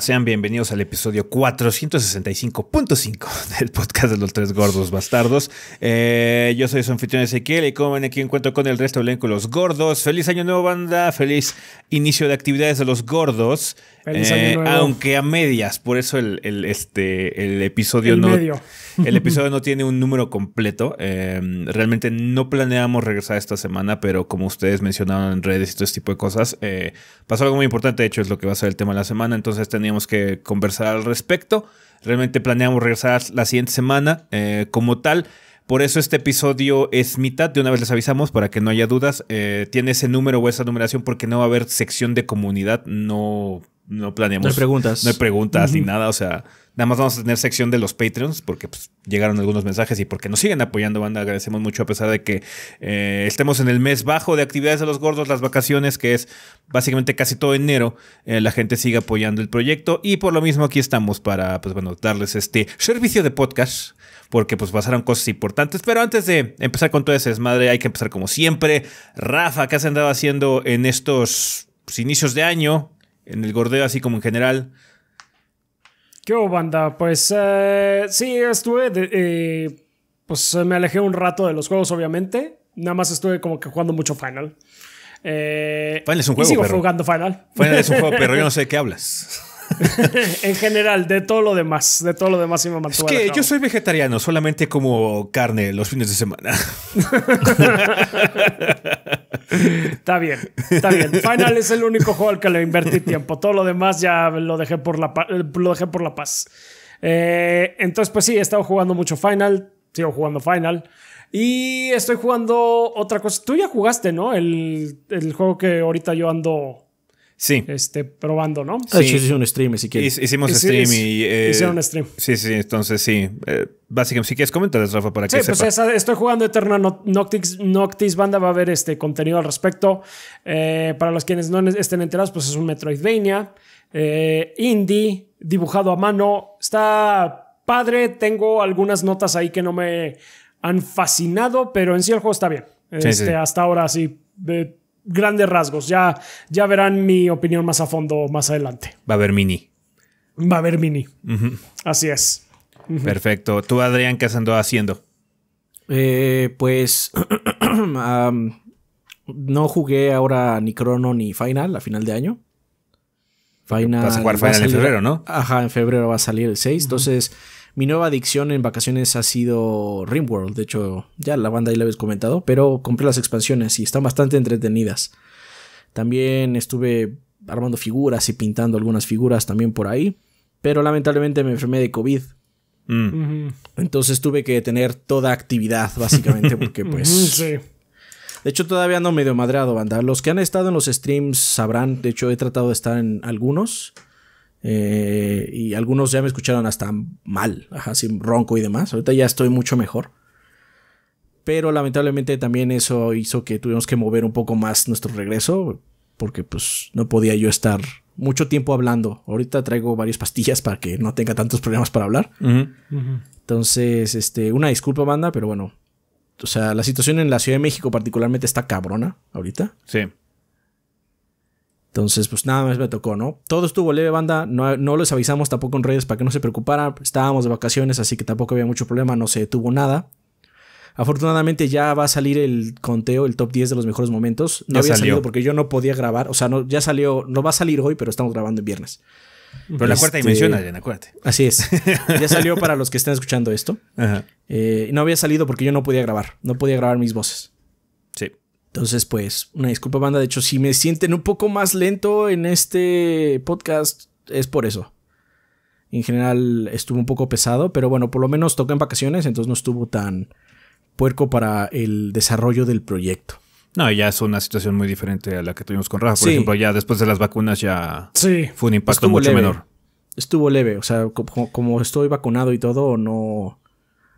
Sean bienvenidos al episodio 465.5 del podcast de los tres gordos bastardos. Eh, yo soy su anfitrión Ezequiel y como ven aquí encuentro con el resto del elenco los gordos. Feliz año nuevo, banda. Feliz inicio de actividades de los gordos. Feliz año eh, nuevo. Aunque a medias, por eso el, este, el episodio no... El episodio no tiene un número completo. Em, realmente no planeamos regresar esta semana, pero como ustedes mencionaron en redes y todo este tipo de cosas, eh, pasó algo muy importante. De hecho, es lo que va a ser el tema de la semana. Entonces teníamos que conversar al respecto. Realmente planeamos regresar la siguiente semana eh, como tal. Por eso este episodio es mitad. De una vez les avisamos para que no haya dudas. Eh, tiene ese número o esa numeración porque no va a haber sección de comunidad. No, no planeamos. No hay preguntas. No hay preguntas ni nada. O sea, nada más vamos a tener sección de los Patreons porque pues, llegaron algunos mensajes y porque nos siguen apoyando, banda. Agradecemos mucho a pesar de que eh, estemos en el mes bajo de actividades de los gordos, las vacaciones, que es básicamente casi todo enero. Eh, la gente sigue apoyando el proyecto y por lo mismo aquí estamos para, pues bueno, darles este servicio de podcast porque pues pasaron cosas importantes. Pero antes de empezar con todo ese desmadre, hay que empezar como siempre. Rafa, ¿qué has andado haciendo en estos pues, inicios de año? En el gordeo, así como en general. ¿Qué banda? Pues eh, sí, estuve. Eh, pues me alejé un rato de los juegos, obviamente. Nada más estuve como que jugando mucho Final. Eh, Final es un juego. jugando Final. Final es un juego, pero yo no sé de qué hablas. en general, de todo lo demás. De todo lo demás me Es que yo soy vegetariano, solamente como carne los fines de semana. está bien, está bien. Final es el único juego al que le invertí tiempo. Todo lo demás ya lo dejé por la, lo por la paz. Eh, entonces, pues sí, he estado jugando mucho Final. Sigo jugando Final. Y estoy jugando otra cosa. Tú ya jugaste, ¿no? El, el juego que ahorita yo ando sí. este, probando, ¿no? Ah, sí. un stream, si quieres. Hicimos stream y... Eh, hicieron stream. Sí, sí, entonces sí. Eh, básicamente, si quieres, coméntales, Rafa, para que sí, pues estoy jugando Eterna Noctis, Noctis Banda, va a haber este contenido al respecto. Eh, para los quienes no estén enterados, pues es un Metroidvania, indie, dibujado a mano. Está padre, tengo algunas notas ahí que no me han fascinado, pero en sí el juego está bien. Este, hasta ahora sí grandes rasgos. Ya, ya verán mi opinión más a fondo más adelante. Va a haber mini. Va a haber mini. Así es. Perfecto. ¿Tú, Adrián, qué has andado haciendo? Eh, pues no jugué ahora ni Crono ni Final a final de año. Final, Vas a jugar Final en febrero, ¿no? Ajá, en febrero va a salir el 6. Entonces mi nueva adicción en vacaciones ha sido Rimworld. De hecho, ya la banda ahí la habéis comentado, pero compré las expansiones y están bastante entretenidas. También estuve armando figuras y pintando algunas figuras también por ahí, pero lamentablemente me enfermé de COVID. Mm. Entonces tuve que tener toda actividad, básicamente, porque pues... De hecho, todavía no medio madreado, banda. Los que han estado en los streams sabrán, de hecho, he tratado de estar en algunos. Eh, y algunos ya me escucharon hasta mal, así ronco y demás. Ahorita ya estoy mucho mejor. Pero lamentablemente también eso hizo que tuvimos que mover un poco más nuestro regreso. Porque pues no podía yo estar mucho tiempo hablando. Ahorita traigo varias pastillas para que no tenga tantos problemas para hablar. Entonces, este, una disculpa, banda, pero bueno. O sea, la situación en la Ciudad de México particularmente está cabrona ahorita. Sí. Entonces, pues nada más me tocó, ¿no? Todo estuvo leve, banda. No, no les avisamos tampoco en redes para que no se preocuparan. Estábamos de vacaciones, así que tampoco había mucho problema. No se detuvo nada. Afortunadamente ya va a salir el conteo, el top 10 de los mejores momentos. No había salido porque yo no podía grabar. O sea, no, ya salió, no va a salir hoy, pero estamos grabando en viernes. Pero la cuarta este, dimensión, Adrián, acuérdate. Así es. Ya salió para los que están escuchando esto. Eh, no había salido porque yo no podía grabar. No podía grabar mis voces. Sí. Entonces, pues, una disculpa, banda. De hecho, si me sienten un poco más lento en este podcast, es por eso. En general estuvo un poco pesado, pero bueno, por lo menos toca en vacaciones, entonces no estuvo tan puerco para el desarrollo del proyecto. No, ya es una situación muy diferente a la que tuvimos con Rafa. Por ejemplo, ya después de las vacunas ya sí. fue un impacto mucho menor. Estuvo leve, o sea, como, estoy vacunado y todo, no,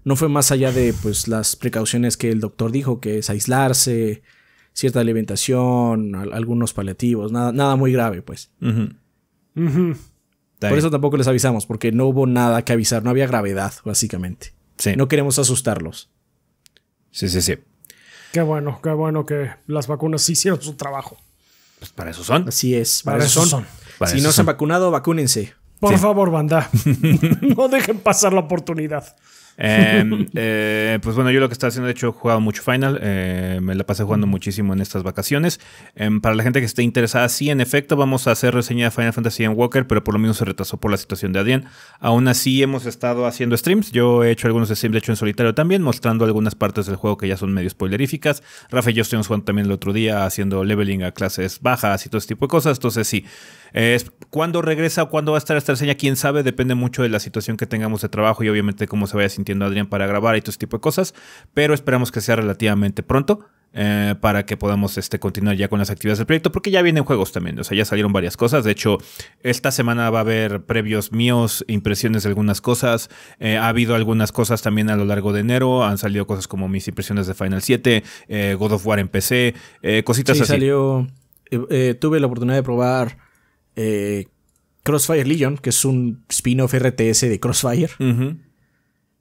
no fue más allá de pues las precauciones que el doctor dijo, que es aislarse, cierta alimentación, algunos paliativos, nada, nada muy grave, pues. Por eso tampoco les avisamos, porque no hubo nada que avisar, no había gravedad, básicamente. No queremos asustarlos. Sí, sí, sí. Qué bueno, qué bueno que las vacunas hicieron su trabajo. Pues para eso son. Así es, para, eso, son. si no se han vacunado, vacúnense. Por favor, banda. no dejen pasar la oportunidad. Em, eh, pues bueno, yo lo que estaba haciendo, de hecho, he jugado mucho Final. Eh, me la pasé jugando muchísimo en estas vacaciones. Em, para la gente que esté interesada, sí, en efecto, vamos a hacer reseña de Final Fantasy en Walker, pero por lo menos se retrasó por la situación de Adrián. Aún así, hemos estado haciendo streams. Yo he hecho algunos streams, de hecho, en solitario también, mostrando algunas partes del juego que ya son medio spoileríficas. Rafa y yo estuvimos jugando también el otro día, haciendo leveling a clases bajas y todo ese tipo de cosas. Entonces, sí. Cuando ¿Cuándo regresa o cuándo va a estar esta reseña? Quién sabe, depende mucho de la situación que tengamos de trabajo y obviamente cómo se vaya sintiendo Adrián para grabar y todo ese tipo de cosas, pero esperamos que sea relativamente pronto. Eh, para que podamos este, continuar ya con las actividades del proyecto, porque ya vienen juegos también, o sea, ya salieron varias cosas, de hecho, esta semana va a haber previos míos, impresiones de algunas cosas, eh, ha habido algunas cosas también a lo largo de enero, han salido cosas como mis impresiones de Final 7, eh, God of War en PC, cositas sí, salió, tuve la oportunidad de probar eh, Crossfire Legion, que es un spin-off RTS de Crossfire.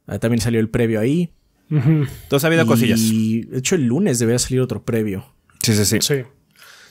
Ah, también salió el previo ahí. Entonces ha habido cosillas. Y de hecho el lunes debería salir otro previo. sí, sí. Sí.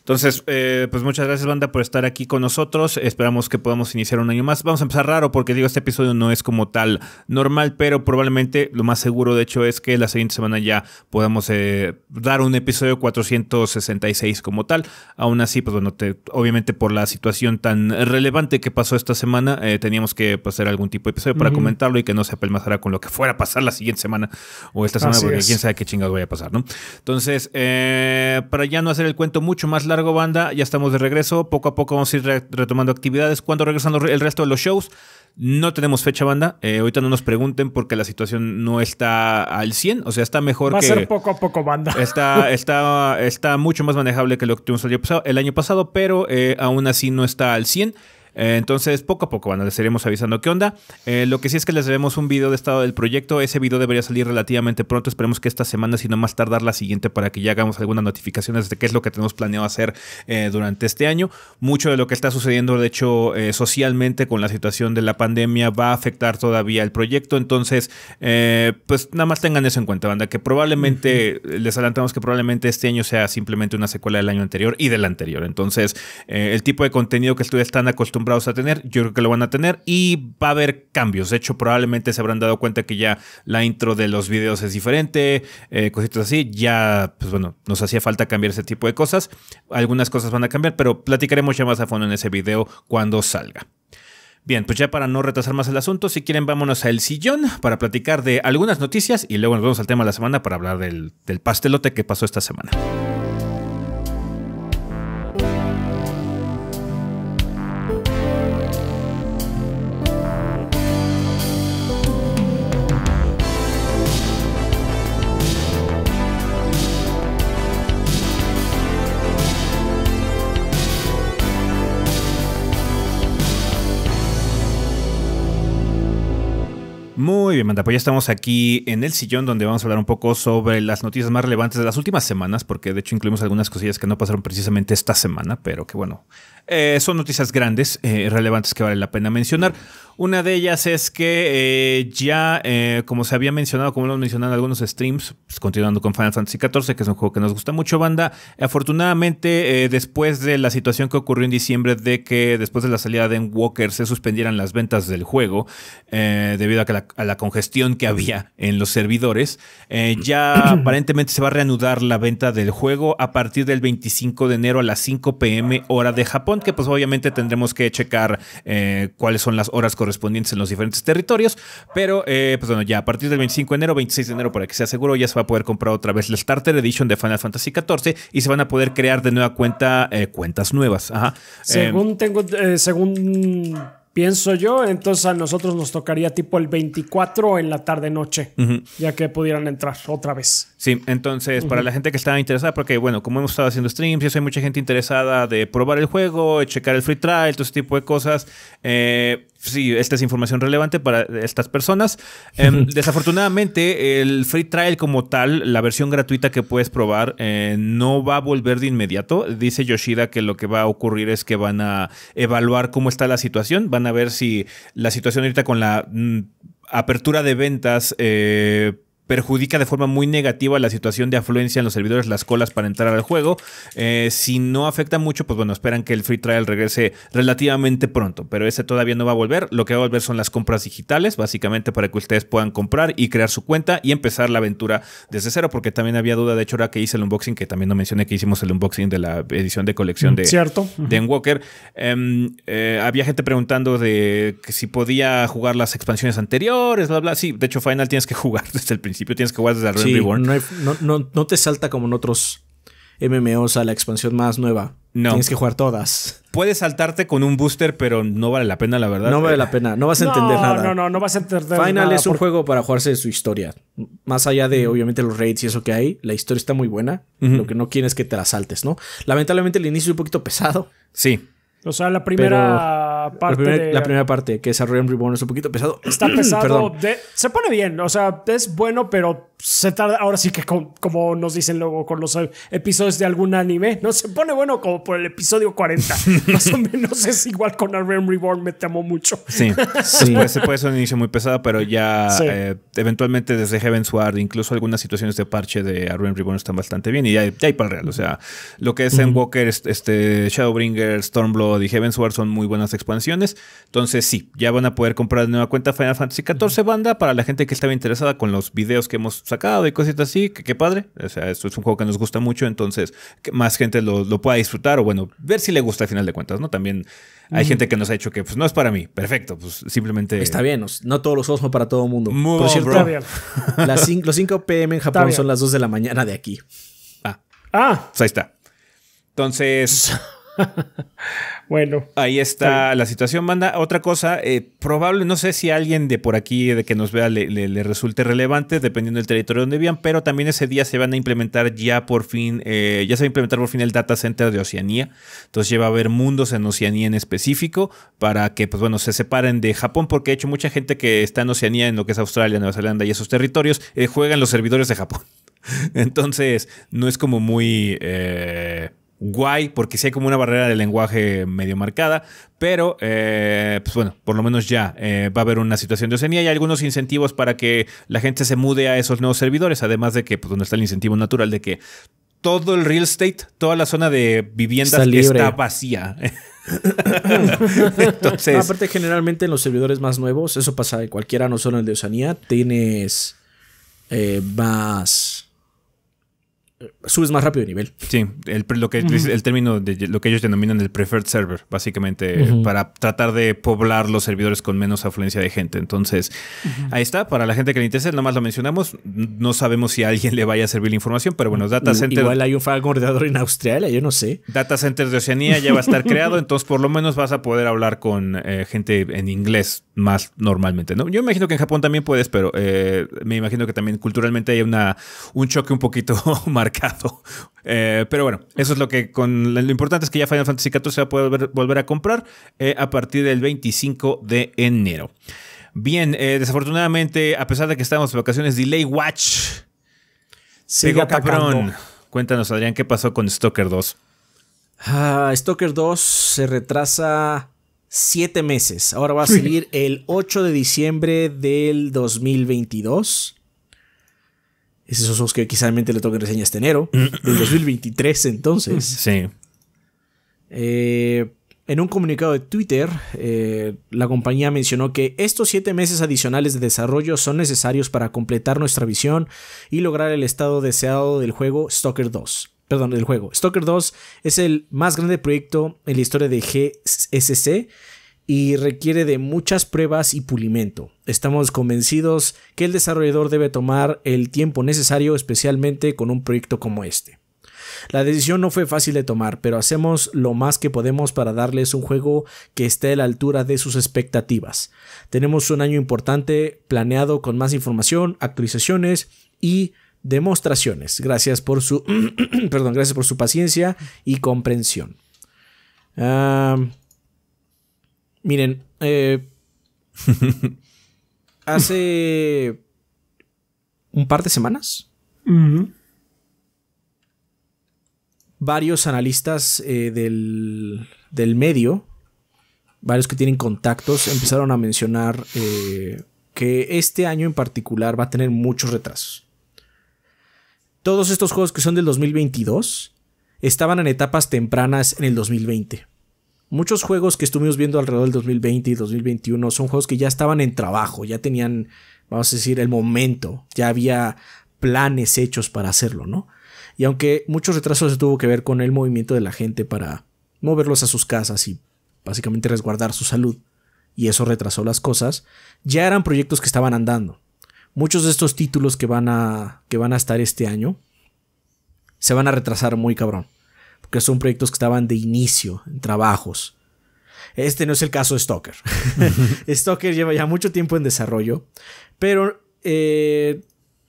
Entonces, eh, pues muchas gracias, banda, por estar aquí con nosotros. Esperamos que podamos iniciar un año más. Vamos a empezar raro porque digo, este episodio no es como tal normal, pero probablemente lo más seguro, de hecho, es que la siguiente semana ya podamos eh, dar un episodio 466 como tal. Aún así, pues bueno, te, obviamente por la situación tan relevante que pasó esta semana, eh, teníamos que pues, hacer algún tipo de episodio para comentarlo y que no se apelmazara con lo que fuera a pasar la siguiente semana o esta semana, porque quién sabe qué chingados vaya a pasar, ¿no? Entonces, para ya no hacer el cuento mucho más largo, banda. Ya estamos de regreso. Poco a poco vamos a ir retomando actividades. Cuando regresan el resto de los shows? No tenemos fecha, banda. Eh, ahorita no nos pregunten porque la situación no está al 100. O sea, está mejor que. Va a ser poco a poco, banda. Está, está, está mucho más manejable que lo que tuvimos el año pasado, pero eh, aún así no está al 100. Eh, entonces, poco a poco, bueno, les iremos avisando qué onda. Eh, lo que sí es que les debemos un video de estado del proyecto. Ese video debería salir relativamente pronto. Esperemos que esta semana, si no más tardar la siguiente, para que ya hagamos algunas notificaciones de qué es lo que tenemos planeado hacer eh, durante este año. Mucho de lo que está sucediendo, de hecho, socialmente con la situación de la pandemia va a afectar todavía el proyecto. Entonces, pues nada más tengan eso en cuenta, banda, que probablemente, les adelantamos que probablemente este año sea simplemente una secuela del año anterior y del anterior. Entonces, el tipo de contenido que ustedes están acostumbrados Vamos a tener, yo creo que lo van a tener y va a haber cambios. De hecho, probablemente se habrán dado cuenta que ya la intro de los videos es diferente, eh, cositas así. Ya, pues bueno, nos hacía falta cambiar ese tipo de cosas. Algunas cosas van a cambiar, pero platicaremos ya más a fondo en ese video cuando salga. Bien, pues ya para no retrasar más el asunto, si quieren vámonos al sillón para platicar de algunas noticias y luego nos vamos al tema de la semana para hablar del, del pastelote que pasó esta semana. bien, pues ya estamos aquí en el sillón donde vamos a hablar un poco sobre las noticias más relevantes de las últimas semanas, porque de hecho incluimos algunas cosillas que no pasaron precisamente esta semana, pero que bueno, eh, son noticias grandes, eh, relevantes que vale la pena mencionar. Una de ellas es que eh, ya, como se había mencionado, como lo mencionan algunos streams, pues, continuando con Final Fantasy XIV, que es un juego que nos gusta mucho, banda, afortunadamente después de la situación que ocurrió en diciembre de que después de la salida de Walker se suspendieran las ventas del juego debido a, que a, la, congestión que había en los servidores, ya aparentemente se va a reanudar la venta del juego a partir del 25 de enero a las 5 pm hora de Japón que pues obviamente tendremos que checar eh, cuáles son las horas correspondientes en los diferentes territorios. Pero eh, pues bueno, ya a partir del 25 de enero, 26 de enero, para que sea seguro, ya se va a poder comprar otra vez la Starter Edition de Final Fantasy XIV y se van a poder crear de nueva cuenta eh, cuentas nuevas. Ajá. Según em, tengo, según pienso yo. Entonces a nosotros nos tocaría tipo el 24 en la tarde-noche, ya que pudieran entrar otra vez. Sí, entonces para la gente que estaba interesada, porque bueno, como hemos estado haciendo streams, ya hay mucha gente interesada de probar el juego, checar el free trial, todo ese tipo de cosas. Eh, sí, esta es información relevante para estas personas. Em, desafortunadamente, el free trial como tal, la versión gratuita que puedes probar, eh, no va a volver de inmediato. Dice Yoshida que lo que va a ocurrir es que van a evaluar cómo está la situación, van a ver si la situación ahorita con la mm, apertura de ventas... Eh, perjudica de forma muy negativa la situación de afluencia en los servidores, las colas para entrar al juego. Eh, si no afecta mucho, pues bueno, esperan que el free trial regrese relativamente pronto, pero ese todavía no va a volver. Lo que va a volver son las compras digitales, básicamente para que ustedes puedan comprar y crear su cuenta y empezar la aventura desde cero, porque también había duda, de hecho, ahora que hice el unboxing, que también no mencioné que hicimos el unboxing de la edición de colección mm, de, ¿Cierto? Walker. Em, eh, había gente preguntando de si podía jugar las expansiones anteriores, bla, bla. Sí, de hecho, Final tienes que jugar desde el principio tienes que jugar desde el sí, No, no, te salta como en otros MMOs a la expansión más nueva. No. Tienes que jugar todas. Puedes saltarte con un booster, pero no vale la pena, la verdad. No vale la pena, no vas a entender nada. No, no, no vas a entender nada. Final es un juego para jugarse su historia. Más allá de, obviamente, los raids y eso que hay, la historia está muy buena. Lo que no quieres que te la saltes, ¿no? Lamentablemente el inicio es un poquito pesado. Sí. O sea, la primera... La primera, parte que desarrollan Reborn es un poquito pesado. Está pesado. se pone bien, o sea, es bueno, pero se tarda, ahora sí que como nos dicen luego con los episodios de algún anime, ¿no? Se pone bueno como por el episodio 40. más o menos es igual con A Realm Reborn, me temo mucho. Sí, sí. Puede, puede, ser, un inicio muy pesado, pero ya eh, eventualmente desde Heaven's incluso algunas situaciones de parche de A Reborn están bastante bien y ya, hay para el real. O sea, lo que es En Walker, este, Shadowbringer, Stormblood y Heaven son muy buenas expansiones. Entonces, sí, ya van a poder comprar de nueva cuenta Final Fantasy XIV, banda, para la gente que estaba interesada con los videos que hemos sacado y cositas así, que, padre. O sea, esto es un juego que nos gusta mucho, entonces que más gente lo, pueda disfrutar o bueno, ver si le gusta al final de cuentas, ¿no? También hay gente que nos ha dicho que pues no es para mí, perfecto, pues simplemente... Está bien, no todos los juegos son para todo el mundo. Muy Por las los 5 pm en Japón son las 2 de la mañana de aquí. Ah. Ah. Pues, ahí está. Entonces... bueno. Ahí está la situación, manda. Otra cosa, probablemente, eh, probable, no sé si alguien de por aquí, de que nos vea, le, resulte relevante, dependiendo del territorio donde vivan, pero también ese día se van a implementar ya por fin, eh, ya se va a implementar por fin el data center de Oceanía. Entonces lleva a haber mundos en Oceanía en específico para que, pues bueno, se separen de Japón, porque de hecho mucha gente que está en Oceanía, en lo que es Australia, Nueva Zelanda y esos territorios, eh, juegan los servidores de Japón. Entonces, no es como muy... Eh, guay, porque sí hay como una barrera de lenguaje medio marcada, pero eh, pues bueno, por lo menos ya eh, va a haber una situación de Oceanía y algunos incentivos para que la gente se mude a esos nuevos servidores, además de que pues, donde está el incentivo natural de que todo el real estate, toda la zona de viviendas está, vacía. Entonces, aparte generalmente en los servidores más nuevos, eso pasa de cualquiera, no solo el de Oceanía, tienes eh, más subes más rápido de nivel. Sí, el, término de lo que ellos denominan el preferred server, básicamente, para tratar de poblar los servidores con menos afluencia de gente. Entonces, ahí está, para la gente que le interese, nomás más lo mencionamos, no sabemos si a alguien le vaya a servir la información, pero bueno, Data Center... Igual hay un ordenador en Australia, yo no sé. Data Center de Oceanía ya va a estar creado, entonces por lo menos vas a poder hablar con eh, gente en inglés más normalmente, ¿no? Yo imagino que en Japón también puedes, pero eh, me imagino que también culturalmente hay una, un choque un poquito más Eh, pero bueno, eso es lo que con lo importante es que ya Final Fantasy XIV se va a poder volver, a comprar eh, a partir del 25 de enero. Bien, eh, desafortunadamente, a pesar de que estábamos en vacaciones, Delay Watch. Sigue cabrón. Cuéntanos, Adrián, ¿qué pasó con Stalker 2? Uh, ah, Stalker 2 se retrasa 7 meses. Ahora va a salir el 8 de diciembre del 2022. Es esos los que quizá le toque reseña este enero, del 2023 entonces. Sí. Eh, en un comunicado de Twitter, eh, la compañía mencionó que estos siete meses adicionales de desarrollo son necesarios para completar nuestra visión y lograr el estado deseado del juego Stalker 2. Perdón, del juego. Stalker 2 es el más grande proyecto en la historia de GSC y requiere de muchas pruebas y pulimento. Estamos convencidos que el desarrollador debe tomar el tiempo necesario especialmente con un proyecto como este. La decisión no fue fácil de tomar, pero hacemos lo más que podemos para darles un juego que esté a la altura de sus expectativas. Tenemos un año importante planeado con más información, actualizaciones y demostraciones. Gracias por su perdón, gracias por su paciencia y comprensión. Ah, Miren, eh, hace un par de semanas, varios analistas eh, del, medio, varios que tienen contactos, empezaron a mencionar eh, que este año en particular va a tener muchos retrasos. Todos estos juegos que son del 2022 estaban en etapas tempranas en el 2020. Muchos juegos que estuvimos viendo alrededor del 2020 y 2021 son juegos que ya estaban en trabajo, ya tenían, vamos a decir, el momento, ya había planes hechos para hacerlo, ¿no? Y aunque muchos retrasos tuvo que ver con el movimiento de la gente para moverlos a sus casas y básicamente resguardar su salud, y eso retrasó las cosas, ya eran proyectos que estaban andando. Muchos de estos títulos que van a, que van a estar este año se van a retrasar muy cabrón que son proyectos que estaban de inicio, en trabajos. Este no es el caso de Stalker. Stalker lleva ya mucho tiempo en desarrollo, pero eh,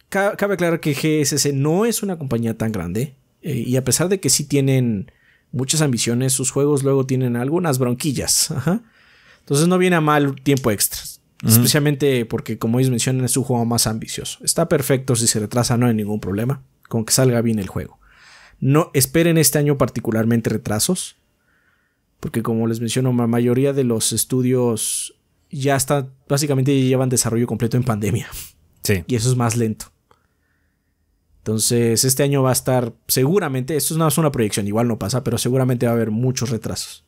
cabe aclarar que GSS no es una compañía tan grande eh, y a pesar de que sí tienen muchas ambiciones, sus juegos luego tienen algunas bronquillas. Entonces no viene a mal tiempo extra. Especialmente porque, como ellos mencionan, es su juego más ambicioso. Está perfecto si se retrasa, no hay ningún problema. Con que salga bien el juego. No esperen este año particularmente retrasos, porque como les menciono, la mayoría de los estudios ya están... básicamente llevan desarrollo completo en pandemia. Sí. Y eso es más lento. Entonces, este año va a estar seguramente, esto es nada más una proyección, igual no pasa, pero seguramente va a haber muchos retrasos.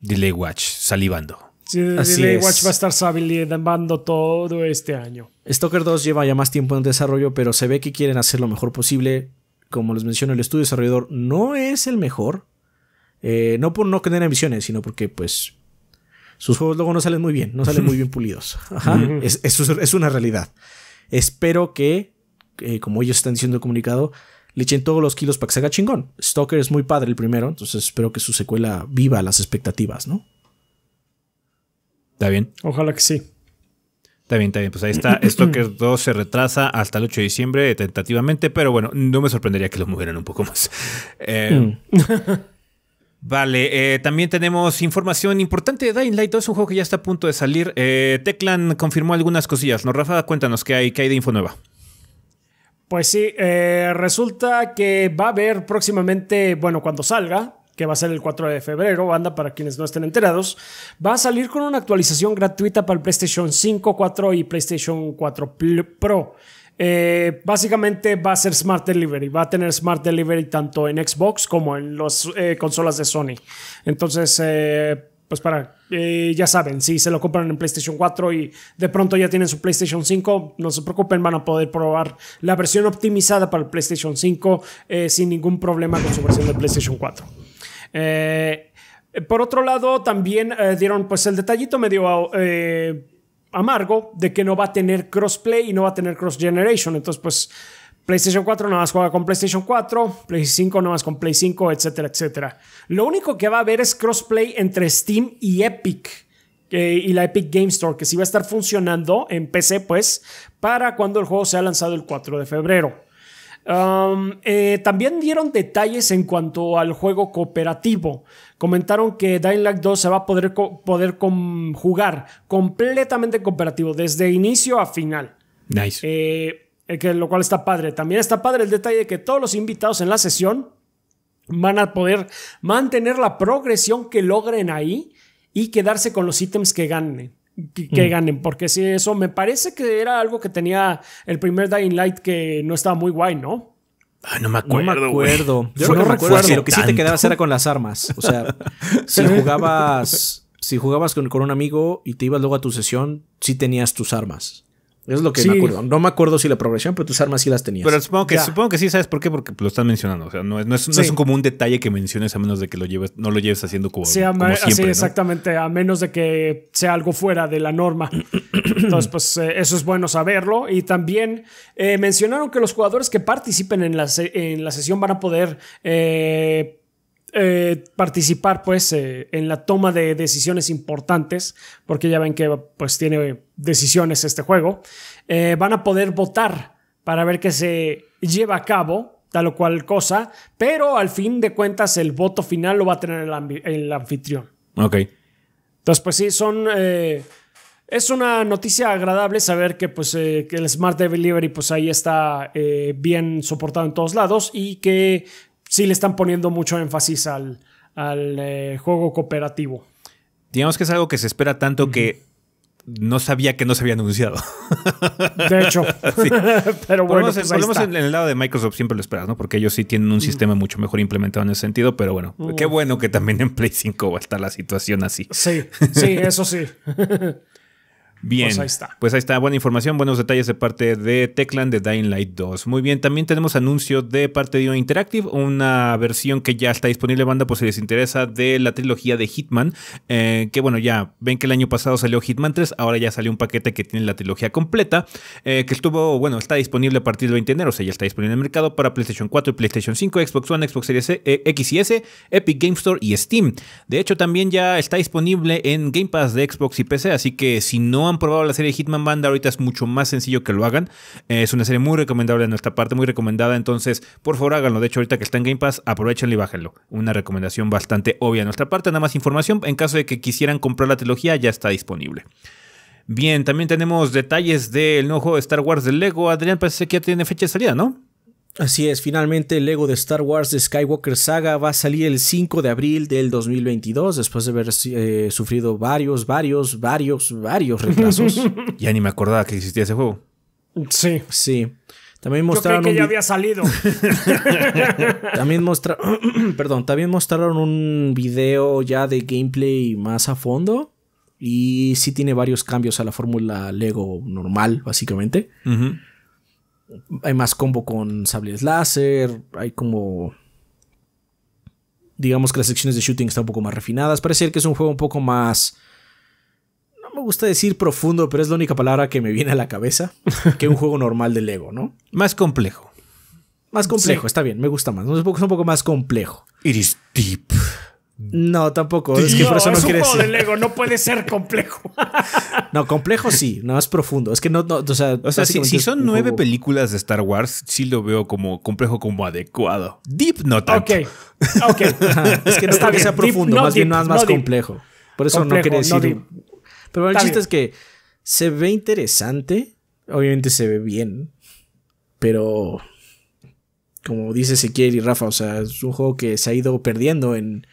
Delay Watch, salivando. Sí, Delay Watch va a estar salivando todo este año. Stalker 2 lleva ya más tiempo en desarrollo, pero se ve que quieren hacer lo mejor posible como les menciono, el estudio desarrollador no es el mejor. Eh, no por no tener ambiciones, sino porque pues sus juegos luego no salen muy bien, no salen muy bien pulidos. Ajá, es, una realidad. Espero que, eh, como ellos están diciendo en el comunicado, le echen todos los kilos para que se haga chingón. Stalker es muy padre el primero, entonces espero que su secuela viva las expectativas, ¿no? Está bien. Ojalá que sí. Está bien, está bien. Pues ahí está. Stalker 2 se retrasa hasta el 8 de diciembre tentativamente, pero bueno, no me sorprendería que lo movieran un poco más. Eh, mm. Vale, eh, también tenemos información importante de Dying Light 2, un juego que ya está a punto de salir. Eh, Teclan confirmó algunas cosillas, ¿no? Rafa, cuéntanos qué hay, qué hay de info nueva. Pues sí, resulta que va a haber próximamente, bueno, cuando salga, que va a ser el 4 de febrero, banda, para quienes no estén enterados, va a salir con una actualización gratuita para el PlayStation 5, 4 y PlayStation 4 Pro. Eh, básicamente va a ser Smart Delivery, va a tener Smart Delivery tanto en Xbox como en las eh, consolas de Sony. Entonces, eh, pues para, ya saben, si se lo compran en PlayStation 4 y de pronto ya tienen su PlayStation 5, no se preocupen, van a poder probar la versión optimizada para el PlayStation 5 sin ningún problema con su versión de PlayStation 4. Eh, por otro lado, también eh, dieron pues el detallito medio eh, amargo de que no va a tener crossplay y no va a tener cross generation. Entonces, pues PlayStation 4 nada más juega con PlayStation 4, PlayStation 5 nada más con Play 5, etcétera, etcétera. Lo único que va a haber es crossplay entre Steam y Epic. y la Epic Game Store, que sí va a estar funcionando en PC, pues, para cuando el juego sea lanzado el 4 de febrero. Eh, también dieron detalles en cuanto al juego cooperativo. Comentaron que Dying Light 2 se va a poder, jugar completamente cooperativo, desde inicio a final. Nice. Eh, que, lo cual está padre. También está padre el detalle de que todos los invitados en la sesión van a poder mantener la progresión que logren ahí y quedarse con los ítems que ganen que, mm. ganen, porque si eso me parece que era algo que tenía el primer Dying Light que no estaba muy guay, ¿no? Ay, no me acuerdo. No me acuerdo. Yo no, recuerdo. lo que sí te quedabas era con las armas. O sea, si jugabas, si jugabas con, con un amigo y te ibas luego a tu sesión, sí tenías tus armas. Es lo que me acuerdo. No me acuerdo si la progresión, pero tus armas sí las tenías. Pero supongo que, supongo que sí, ¿sabes por qué? Porque lo están mencionando. O sea, no es, como un detalle que menciones a menos de que lo lleves, no lo lleves haciendo como, sí, exactamente. A menos de que sea algo fuera de la norma. Entonces, pues eh, eso es bueno saberlo. Y también eh, mencionaron que los jugadores que participen en la, en la sesión van a poder. Eh, eh, participar pues eh, en la toma de decisiones importantes, porque ya ven que pues tiene decisiones este juego, eh, van a poder votar para ver que se lleva a cabo tal o cual cosa, pero al fin de cuentas el voto final lo va a tener el, anfitrión. Ok. Entonces pues sí, son... es una noticia agradable saber que, pues, el Smart Delivery pues, ahí está bien soportado en todos lados y que sí le están poniendo mucho énfasis al, eh, juego cooperativo. Digamos que es algo que se espera tanto que no sabía que no se había anunciado. De hecho. Pero bueno, pues en, el lado de Microsoft, siempre lo esperas, ¿no? Porque ellos sí tienen un sistema mucho mejor implementado en ese sentido, pero bueno, qué bueno que también en Play 5 va a estar la situación así. Sí, sí, eso sí. Bien. Pues, pues ahí está. Buena información, buenos detalles de parte de Teclan de Dying Light 2. Muy bien, también tenemos anuncio de parte de Interactive, una versión que ya está disponible, banda, por si les interesa, de la trilogía de Hitman. Eh, que bueno, ya ven que el año pasado salió Hitman 3, ahora ya salió un paquete que tiene la trilogía completa, eh, que estuvo, bueno, está disponible a partir del 20 de enero, o sea, ya está disponible en el mercado para PlayStation 4 y PlayStation 5, Xbox One, Xbox Series e, eh, X y S, Epic Game Store y Steam. De hecho, también ya está disponible en Game Pass de Xbox y PC, así que si no han probado la serie Hitman Banda, ahorita es mucho más sencillo que lo hagan. es una serie muy recomendable de nuestra parte, muy recomendada. Entonces, por favor, háganlo. De hecho, ahorita que está en Game Pass, aprovechenlo y bájenlo. Una recomendación bastante obvia de nuestra parte. Nada más información. En caso de que quisieran comprar la trilogía, ya está disponible. Bien, también tenemos detalles del nuevo juego de Star Wars de Lego. Adrián, parece que ya tiene fecha de salida, ¿no? Así es, finalmente el Lego de Star Wars de Skywalker Saga va a salir el 5 de abril del 2022, después de haber eh, sufrido varios, varios, varios, varios retrasos. ya ni me acordaba que existía ese juego. Sí. Sí. También mostraron. Yo que ya había salido. también mostraron. Perdón, también mostraron un video ya de gameplay más a fondo. Y sí tiene varios cambios a la fórmula Lego normal, básicamente. Hay más combo con sables láser. Hay como. Digamos que las secciones de shooting están un poco más refinadas. Parece ser que es un juego un poco más. No me gusta decir profundo, pero es la única palabra que me viene a la cabeza. que un juego normal de Lego, ¿no? Más complejo. Más complejo, está bien, me gusta más. poco, es un poco más complejo. It is deep. No, tampoco. Es que por eso no es un juego de Lego, no puede ser complejo. no, complejo sí, no es profundo. Es que no, no o sea, si, son nueve películas de Star Wars, sí lo veo como complejo, como adecuado. Deep no tanto. Ok, Es que no está bien. sea profundo, más bien nada más complejo. Por eso no quiere decir. Pero el chiste es que se ve interesante, obviamente se ve bien, pero como dice Ezequiel y Rafa, o sea, es un juego que se ha ido perdiendo en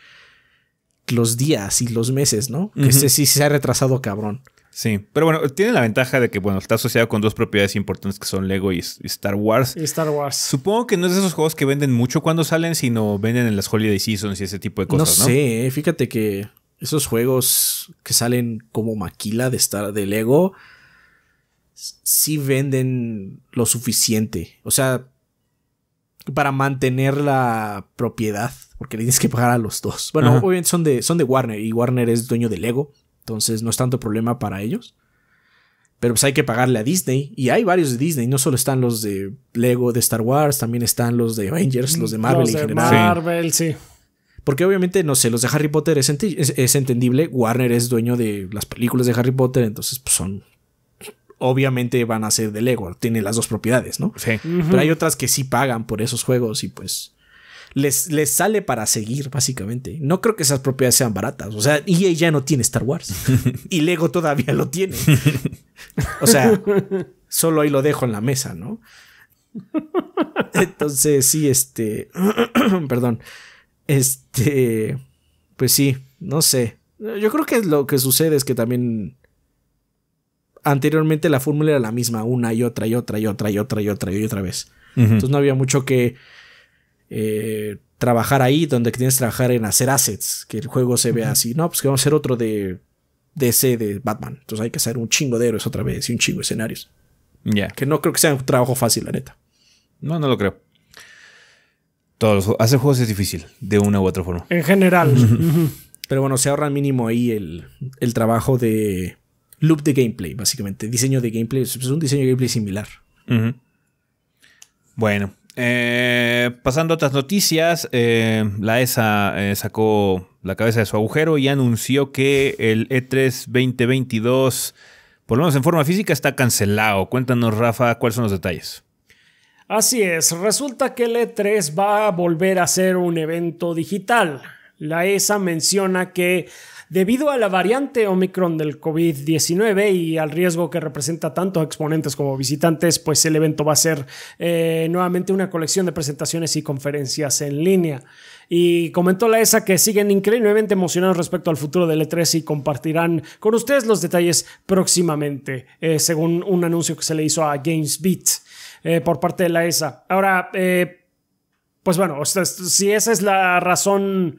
los días y los meses, ¿no? Que sí se ha retrasado cabrón. Sí, pero bueno, tiene la ventaja de que, bueno, está asociado con dos propiedades importantes que son Lego y, Star Wars. Y Star Wars. Supongo que no es de esos juegos que venden mucho cuando salen, sino venden en las Holiday Seasons y ese tipo de cosas, ¿no? No sé, eh, fíjate que esos juegos que salen como maquila de, Star, de Lego sí venden lo suficiente. O sea, para mantener la propiedad porque le tienes que pagar a los dos. Bueno, obviamente son de, son de Warner y Warner es dueño de Lego, entonces no es tanto problema para ellos. Pero pues hay que pagarle a Disney y hay varios de Disney, no solo están los de Lego de Star Wars, también están los de Avengers, los de Marvel los de Marvel, sí. Porque obviamente, no sé, los de Harry Potter es, entendible. Warner es dueño de las películas de Harry Potter, entonces pues son. Obviamente van a ser de Lego, tiene las dos propiedades, ¿no? Sí. Pero hay otras que sí pagan por esos juegos y pues les, sale para seguir, básicamente. No creo que esas propiedades sean baratas. O sea, EA ya no tiene Star Wars. y Lego todavía lo tiene. O sea, solo ahí lo dejo en la mesa, ¿no? Entonces, sí, este. perdón. Este. Pues sí, no sé. Yo creo que lo que sucede es que también. Anteriormente la fórmula era la misma, una y otra y otra y otra y otra y otra y otra vez. Entonces no había mucho que eh, trabajar ahí, donde tienes que trabajar en hacer assets, que el juego se vea así, no, pues que vamos a hacer otro de DC de Batman, entonces hay que hacer un chingo de héroes otra vez y un chingo de escenarios. Ya. Que no creo que sea un trabajo fácil, la neta. No, no lo creo. Todos hacer juegos es difícil, de una u otra forma. En general. Pero bueno, se ahorra mínimo ahí el, trabajo de loop de gameplay, básicamente. Diseño de gameplay, es un diseño de gameplay similar. Bueno, eh, pasando a otras noticias, eh, la ESA eh, sacó la cabeza de su agujero y anunció que el E3 2022, por lo menos en forma física, está cancelado. Cuéntanos, Rafa, cuáles son los detalles. Así es, resulta que el E3 va a volver a ser un evento digital. La ESA menciona que Debido a la variante Omicron del COVID-19 y al riesgo que representa tanto exponentes como visitantes, pues el evento va a ser eh, nuevamente una colección de presentaciones y conferencias en línea. Y comentó la ESA que siguen increíblemente emocionados respecto al futuro del E3 y compartirán con ustedes los detalles próximamente, eh, según un anuncio que se le hizo a GamesBeat eh, por parte de la ESA. Ahora, eh, pues bueno, si esa es la razón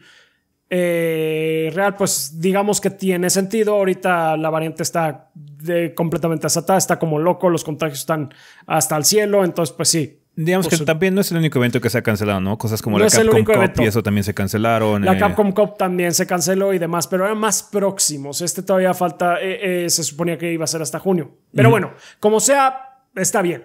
eh, real, pues digamos que tiene sentido. Ahorita la variante está de, completamente asatada, está como loco, los contagios están hasta el cielo, entonces pues sí. Digamos pues, que también no es el único evento que se ha cancelado, ¿no? Cosas como la Capcom Cup y eso también se cancelaron. La eh. Capcom Cup también se canceló y demás, pero eran más próximos. Este todavía falta, eh, se suponía que iba a ser hasta junio. Pero bueno, como sea, está bien.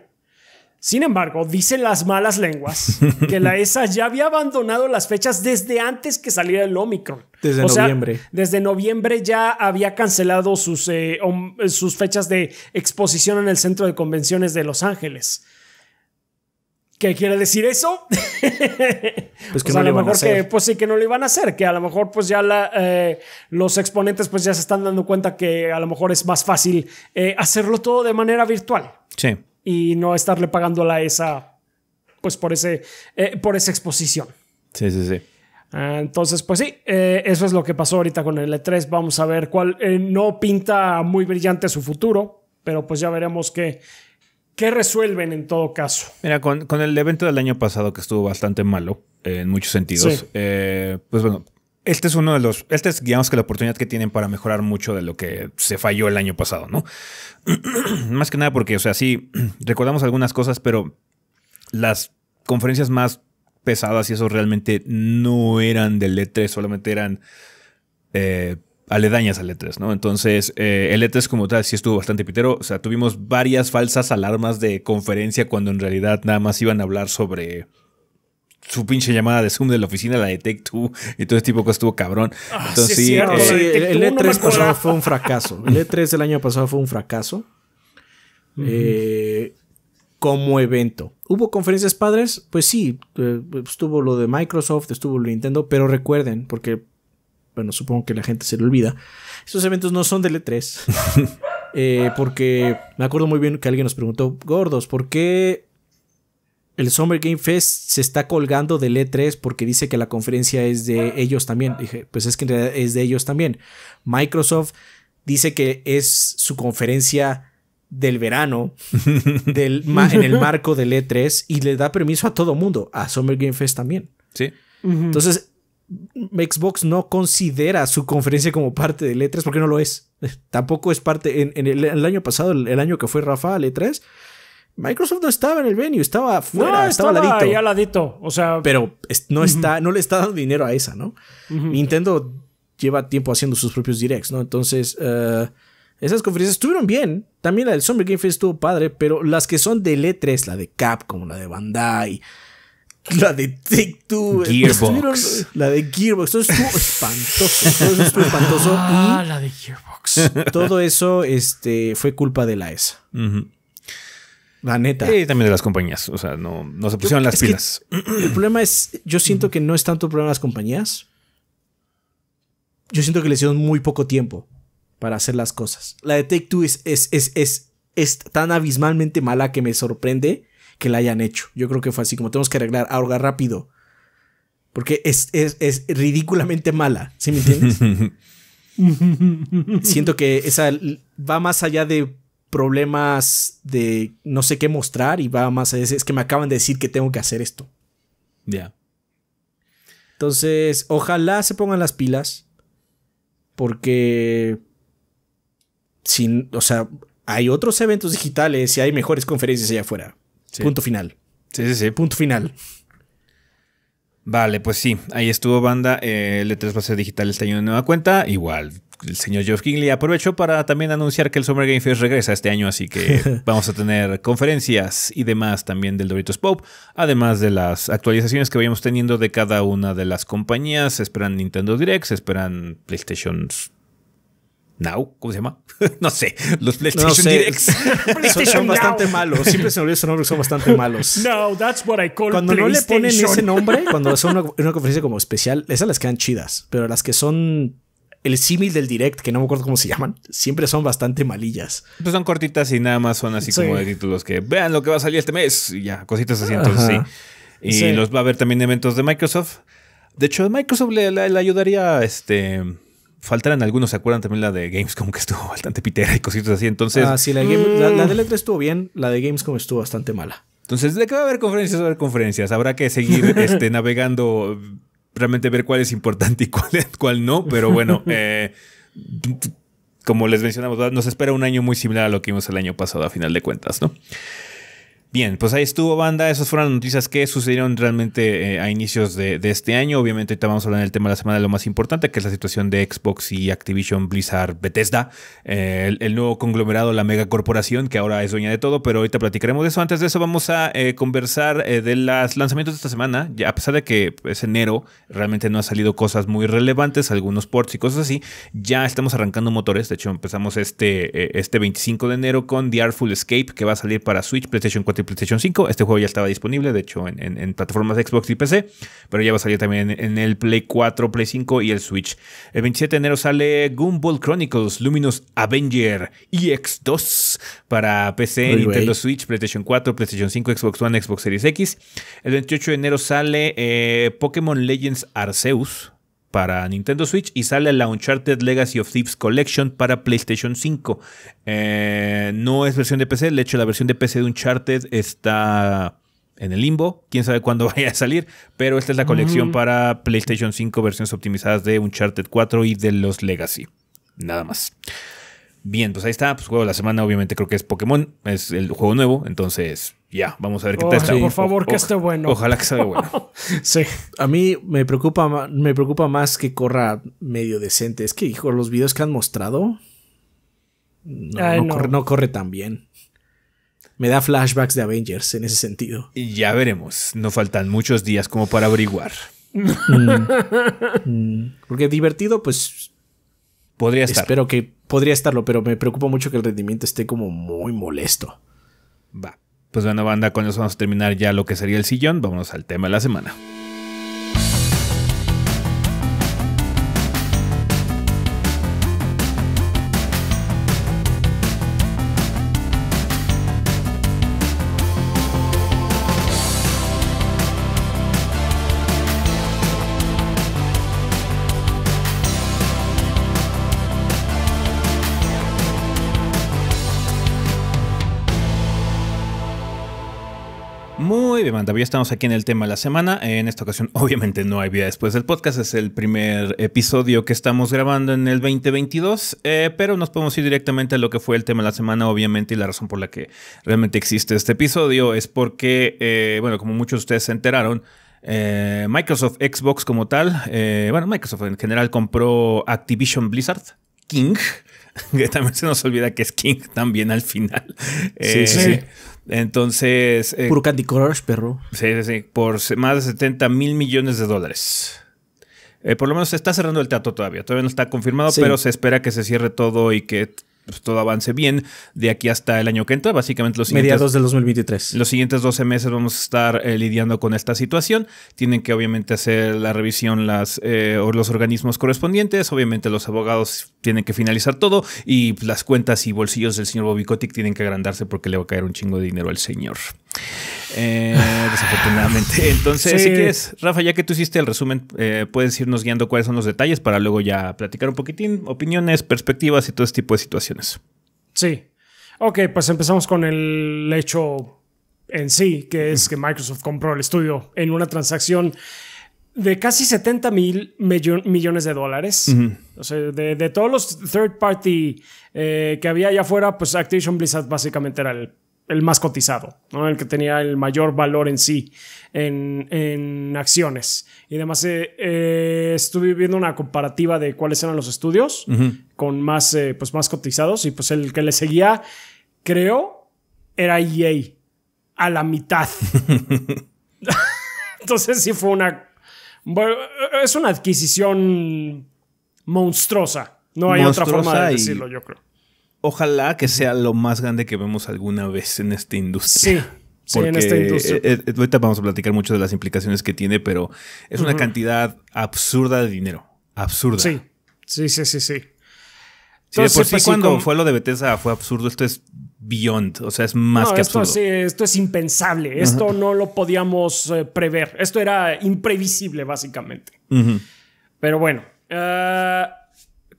Sin embargo, dicen las malas lenguas que la ESA ya había abandonado las fechas desde antes que saliera el Omicron. Desde noviembre. desde noviembre ya había cancelado sus, eh, eh, sus fechas de exposición en el Centro de Convenciones de Los Ángeles. ¿Qué quiere decir eso? pues que no a lo mejor a hacer. Que, pues sí, que no lo iban a hacer, que a lo mejor pues ya eh, los exponentes pues ya se están dando cuenta que a lo mejor es más fácil hacerlo todo de manera virtual. Sí y no estarle pagando la esa, pues por, ese, eh, por esa exposición. Sí, sí, sí. Ah, entonces, pues sí, eh, eso es lo que pasó ahorita con el E3. Vamos a ver cuál. Eh, no pinta muy brillante su futuro, pero pues ya veremos qué, qué resuelven en todo caso. Mira, con, el evento del año pasado que estuvo bastante malo en muchos sentidos, pues bueno, este es uno de los, este es digamos que la oportunidad que tienen para mejorar mucho de lo que se falló el año pasado, ¿no? más que nada porque, o sea, sí, recordamos algunas cosas, pero las conferencias más pesadas y eso realmente no eran del E3, solamente eran eh, aledañas al E3, ¿no? Entonces, eh, el E3 como tal sí estuvo bastante pitero, o sea, tuvimos varias falsas alarmas de conferencia cuando en realidad nada más iban a hablar sobre su pinche llamada de Zoom de la oficina, la de y todo este tipo que estuvo cabrón. Ah, Entonces, sí, eh, el, E3 e pasado fue un fracaso. El E3 del año pasado fue un fracaso. Eh, como evento. ¿Hubo conferencias padres? Pues sí, eh, estuvo lo de Microsoft, estuvo lo de Nintendo, pero recuerden, porque, bueno, supongo que la gente se le olvida, esos eventos no son del E3. porque me acuerdo muy bien que alguien nos preguntó, gordos, ¿por qué el Summer Game Fest se está colgando de E3 porque dice que la conferencia es de ellos también. Dije, pues es que en realidad es de ellos también. Microsoft dice que es su conferencia del verano en el marco de E3 y le da permiso a todo mundo, a Summer Game Fest también. Sí. Entonces, Xbox no considera su conferencia como parte de E3 porque no lo es. Tampoco es parte. En, el, año pasado, el, año que fue Rafa al E3, Microsoft no estaba en el venue, estaba fuera, estaba, Pero no, está, no le está dando dinero a esa, ¿no? Nintendo lleva tiempo haciendo sus propios directs, ¿no? Entonces, eh, esas conferencias estuvieron bien. También la del Summer Game Fest estuvo padre, pero las que son de L 3 la de Capcom, la de Bandai, la de Take Two, eh, eh, La de Gearbox, todo estuvo espantoso. Todo eso estuvo espantoso. Ah, la de Gearbox. Todo eso este, fue culpa de la ESA. La neta. Y también de las compañías. O sea, no, se pusieron las pilas. el problema es, yo siento que no es tanto problema de las compañías. Yo siento que les dieron muy poco tiempo para hacer las cosas. La de Take Two es, es, es, es, tan abismalmente mala que me sorprende que la hayan hecho. Yo creo que fue así, como tenemos que arreglar ahora rápido. Porque es, ridículamente mala, ¿sí me entiendes? Siento que esa va más allá de problemas de no sé qué mostrar y va más a decir, es que me acaban de decir que tengo que hacer esto. Ya. Entonces, ojalá se pongan las pilas. Porque. Sin, o sea, hay otros eventos digitales y hay mejores conferencias allá afuera. Punto final. Sí, sí, sí. Punto final. Vale, pues sí, ahí estuvo banda. Eh, Letras digitales 3 va a digital este año de nueva cuenta. Igual, el señor Geoff Kingley. aprovechó para también anunciar que el Summer Game Fest regresa este año, así que vamos a tener conferencias y demás también del Doritos Pop, además de las actualizaciones que vayamos teniendo de cada una de las compañías. esperan Nintendo Direct, esperan PlayStation Now, ¿cómo se llama? no sé, los PlayStation Directs. son, bastante malos, siempre se me olvida ese nombre, son bastante malos. No, that's what I call Cuando no le ponen ese nombre, cuando son una, una conferencia como especial, esas las quedan chidas, pero las que son el símil del direct, que no me acuerdo cómo se llaman, siempre son bastante malillas. Pues son cortitas y nada más son así como de títulos que vean lo que va a salir este mes y ya, cositas así. Entonces, sí. Y los va a haber también eventos de Microsoft. De hecho, Microsoft le, ayudaría a este faltaran algunos, ¿se acuerdan también la de Gamescom que estuvo bastante pitera y cositas así? Entonces. Ah, sí, la, de mmm. estuvo bien, la de Gamescom estuvo bastante mala. Entonces, de que va a haber conferencias, va haber conferencias. Habrá que seguir este, navegando realmente ver cuál es importante y cuál, cuál no, pero bueno, eh, como les mencionamos, nos espera un año muy similar a lo que vimos el año pasado a final de cuentas, ¿no? Bien, pues ahí estuvo banda. Esas fueron las noticias que sucedieron realmente eh, a inicios de, este año. Obviamente ahorita vamos a hablar del tema de la semana, lo más importante, que es la situación de Xbox y Activision, Blizzard, Bethesda, eh, el, nuevo conglomerado, la mega corporación que ahora es dueña de todo, pero ahorita platicaremos de eso. Antes de eso vamos a eh, conversar de los lanzamientos de esta semana. a pesar de que es pues, enero, realmente no han salido cosas muy relevantes, algunos ports y cosas así. Ya estamos arrancando motores. De hecho, empezamos este, este 25 de enero con The Artful Escape, que va a salir para Switch, PlayStation 4 PlayStation 5. Este juego ya estaba disponible, de hecho, en, plataformas Xbox y PC, pero ya va a salir también en, el Play 4, Play 5 y el Switch. El 27 de enero sale Gumball Chronicles, Luminous Avenger EX2 para PC, Nintendo Switch, PlayStation 4, PlayStation 5, Xbox One, Xbox Series X. El 28 de enero sale eh, Pokémon Legends Arceus para Nintendo Switch y sale la Uncharted Legacy of Thieves Collection para PlayStation 5. Eh, no es versión de PC, de hecho la versión de PC de Uncharted está en el limbo, quién sabe cuándo vaya a salir, pero esta es la colección para PlayStation 5, versiones optimizadas de Uncharted 4 y de los Legacy. Nada más. Bien, pues ahí está, pues juego de la semana, obviamente creo que es Pokémon, es el juego nuevo, entonces ya, vamos a ver qué tal está. por favor, que esté bueno. Ojalá que salga bueno. sí. A mí me preocupa, más que corra medio decente. Es que, hijo, los videos que han mostrado no, Corre, no tan bien. Me da flashbacks de Avengers en ese sentido. ya veremos. No faltan muchos días como para averiguar. Mm. Mm. Porque divertido, pues. Podría estar. Espero que podría estarlo, pero me preocupa mucho que el rendimiento esté como muy molesto. Va. Pues bueno, banda, con eso vamos a terminar ya lo que sería el sillón. Vamos al tema de la semana. y estamos aquí en el tema de la semana. En esta ocasión, obviamente, no hay vida después del podcast. Es el primer episodio que estamos grabando en el 2022. Eh, pero nos podemos ir directamente a lo que fue el tema de la semana, obviamente. Y la razón por la que realmente existe este episodio es porque, eh, bueno, como muchos de ustedes se enteraron, eh, Microsoft Xbox como tal, bueno, Microsoft en general compró Activision Blizzard King que también se nos olvida que es King también al final. Sí, sí. Entonces. por eh, Puro Candy Crush, perro. Sí, sí, Por más de 70 mil millones de dólares. Eh, por lo menos se está cerrando el teatro todavía. Todavía no está confirmado, pero se espera que se cierre todo y que pues, todo avance bien de aquí hasta el año que entra, básicamente los siguientes... Mediados del 2023. Los siguientes 12 meses vamos a estar eh, lidiando con esta situación. Tienen que obviamente hacer la revisión las, eh, o los organismos correspondientes, obviamente los abogados tienen que finalizar todo y pues, las cuentas y bolsillos del señor Bobby tienen que agrandarse porque le va a caer un chingo de dinero al señor. Eh, desafortunadamente. Entonces, si quieres, Rafa, ya que tú hiciste el resumen, eh, puedes irnos guiando cuáles son los detalles para luego ya platicar un poquitín, opiniones, perspectivas y todo este tipo de situaciones. Sí. Ok, pues empezamos con el hecho en sí, que es que Microsoft compró el estudio en una transacción de casi 70 mil millones de dólares. o sea, de, todos los third party eh, que había allá afuera, pues Activision Blizzard básicamente era el el más cotizado, ¿no? el que tenía el mayor valor en sí, en, acciones. Y además eh, eh, estuve viendo una comparativa de cuáles eran los estudios con más, eh, pues más cotizados y pues el que le seguía, creo, era EA, a la mitad. Entonces sí fue una... es una adquisición monstruosa. No hay otra forma de decirlo, yo creo ojalá que sea lo más grande que vemos alguna vez en esta industria. Sí. Porque sí, en esta industria. Eh, eh, ahorita vamos a platicar mucho de las implicaciones que tiene, pero es una cantidad absurda de dinero. Absurda. Sí, sí, sí, sí, sí. de por sí, cuando fue lo de Bethesda fue absurdo. Esto es beyond, o sea, es más que absurdo. esto es impensable. Esto no lo podíamos eh, prever. Esto era imprevisible, básicamente. Pero bueno.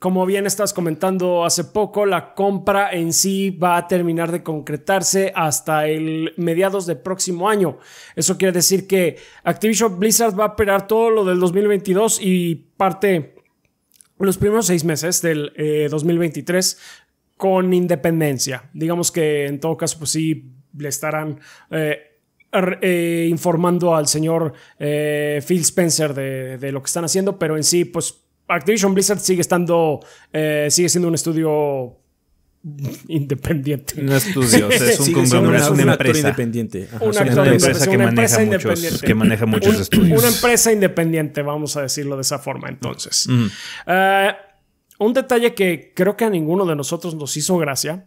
Como bien estás comentando hace poco, la compra en sí va a terminar de concretarse hasta el mediados de próximo año. Eso quiere decir que Activision Blizzard va a operar todo lo del 2022 y parte los primeros seis meses del 2023 eh, con independencia. Digamos que en todo caso, pues sí, le estarán... Eh, eh, informando al señor Phil Spencer de, lo que están haciendo, pero en sí, pues Activision Blizzard sigue estando, eh, sigue siendo un estudio independiente. No estudio, es un conglomerado, una, una, empresa. independiente. una, empresa, que, maneja muchos, que maneja muchos estudios. Una empresa independiente, vamos a decirlo de esa forma entonces. Eh, un detalle que creo que a ninguno de nosotros nos hizo gracia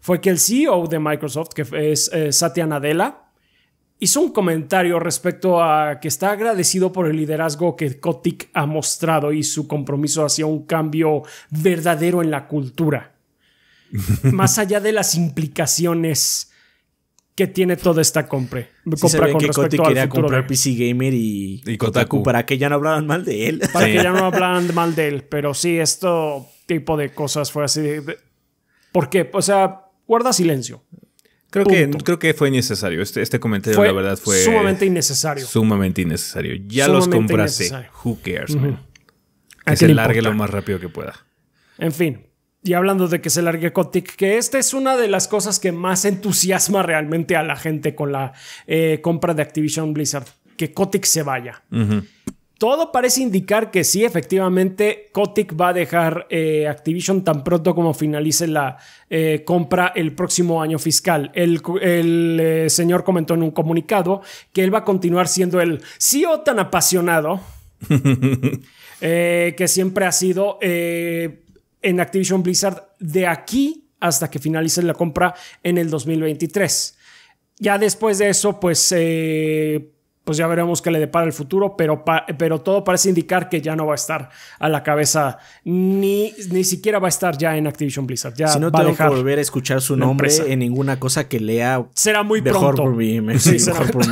fue que el CEO de Microsoft, que es eh, Satya Nadella, hizo un comentario respecto a que está agradecido por el liderazgo que Kotick ha mostrado y su compromiso hacia un cambio verdadero en la cultura. Más allá de las implicaciones que tiene toda esta compra. Se ve que Kotick quería comprar PC Gamer y, Kotaku para que ya no hablaran mal de él. Para que ya no hablaran mal de él. Pero sí, esto tipo de cosas fue así. ¿Por qué? O sea, guarda silencio. Creo que, creo que fue innecesario. Este, este comentario, la verdad, fue. Sumamente innecesario. Sumamente innecesario. Ya los compraste. Who cares, Que se largue lo más rápido que pueda. En fin. Y hablando de que se largue Kotick, que esta es una de las cosas que más entusiasma realmente a la gente con la eh, compra de Activision Blizzard, que Kotick se vaya. Todo parece indicar que sí, efectivamente, Kotick va a dejar eh, Activision tan pronto como finalice la eh, compra el próximo año fiscal. El, eh, señor comentó en un comunicado que él va a continuar siendo el CEO tan apasionado que siempre ha sido en Activision Blizzard de aquí hasta que finalice la compra en el 2023. Ya después de eso, pues pues ya veremos qué le depara el futuro, pero, pero todo parece indicar que ya no va a estar a la cabeza, ni, ni siquiera va a estar ya en Activision Blizzard. Ya si no te tengo volver a escuchar su nombre en ninguna cosa que lea, será muy mejor pronto. sí, Mejor por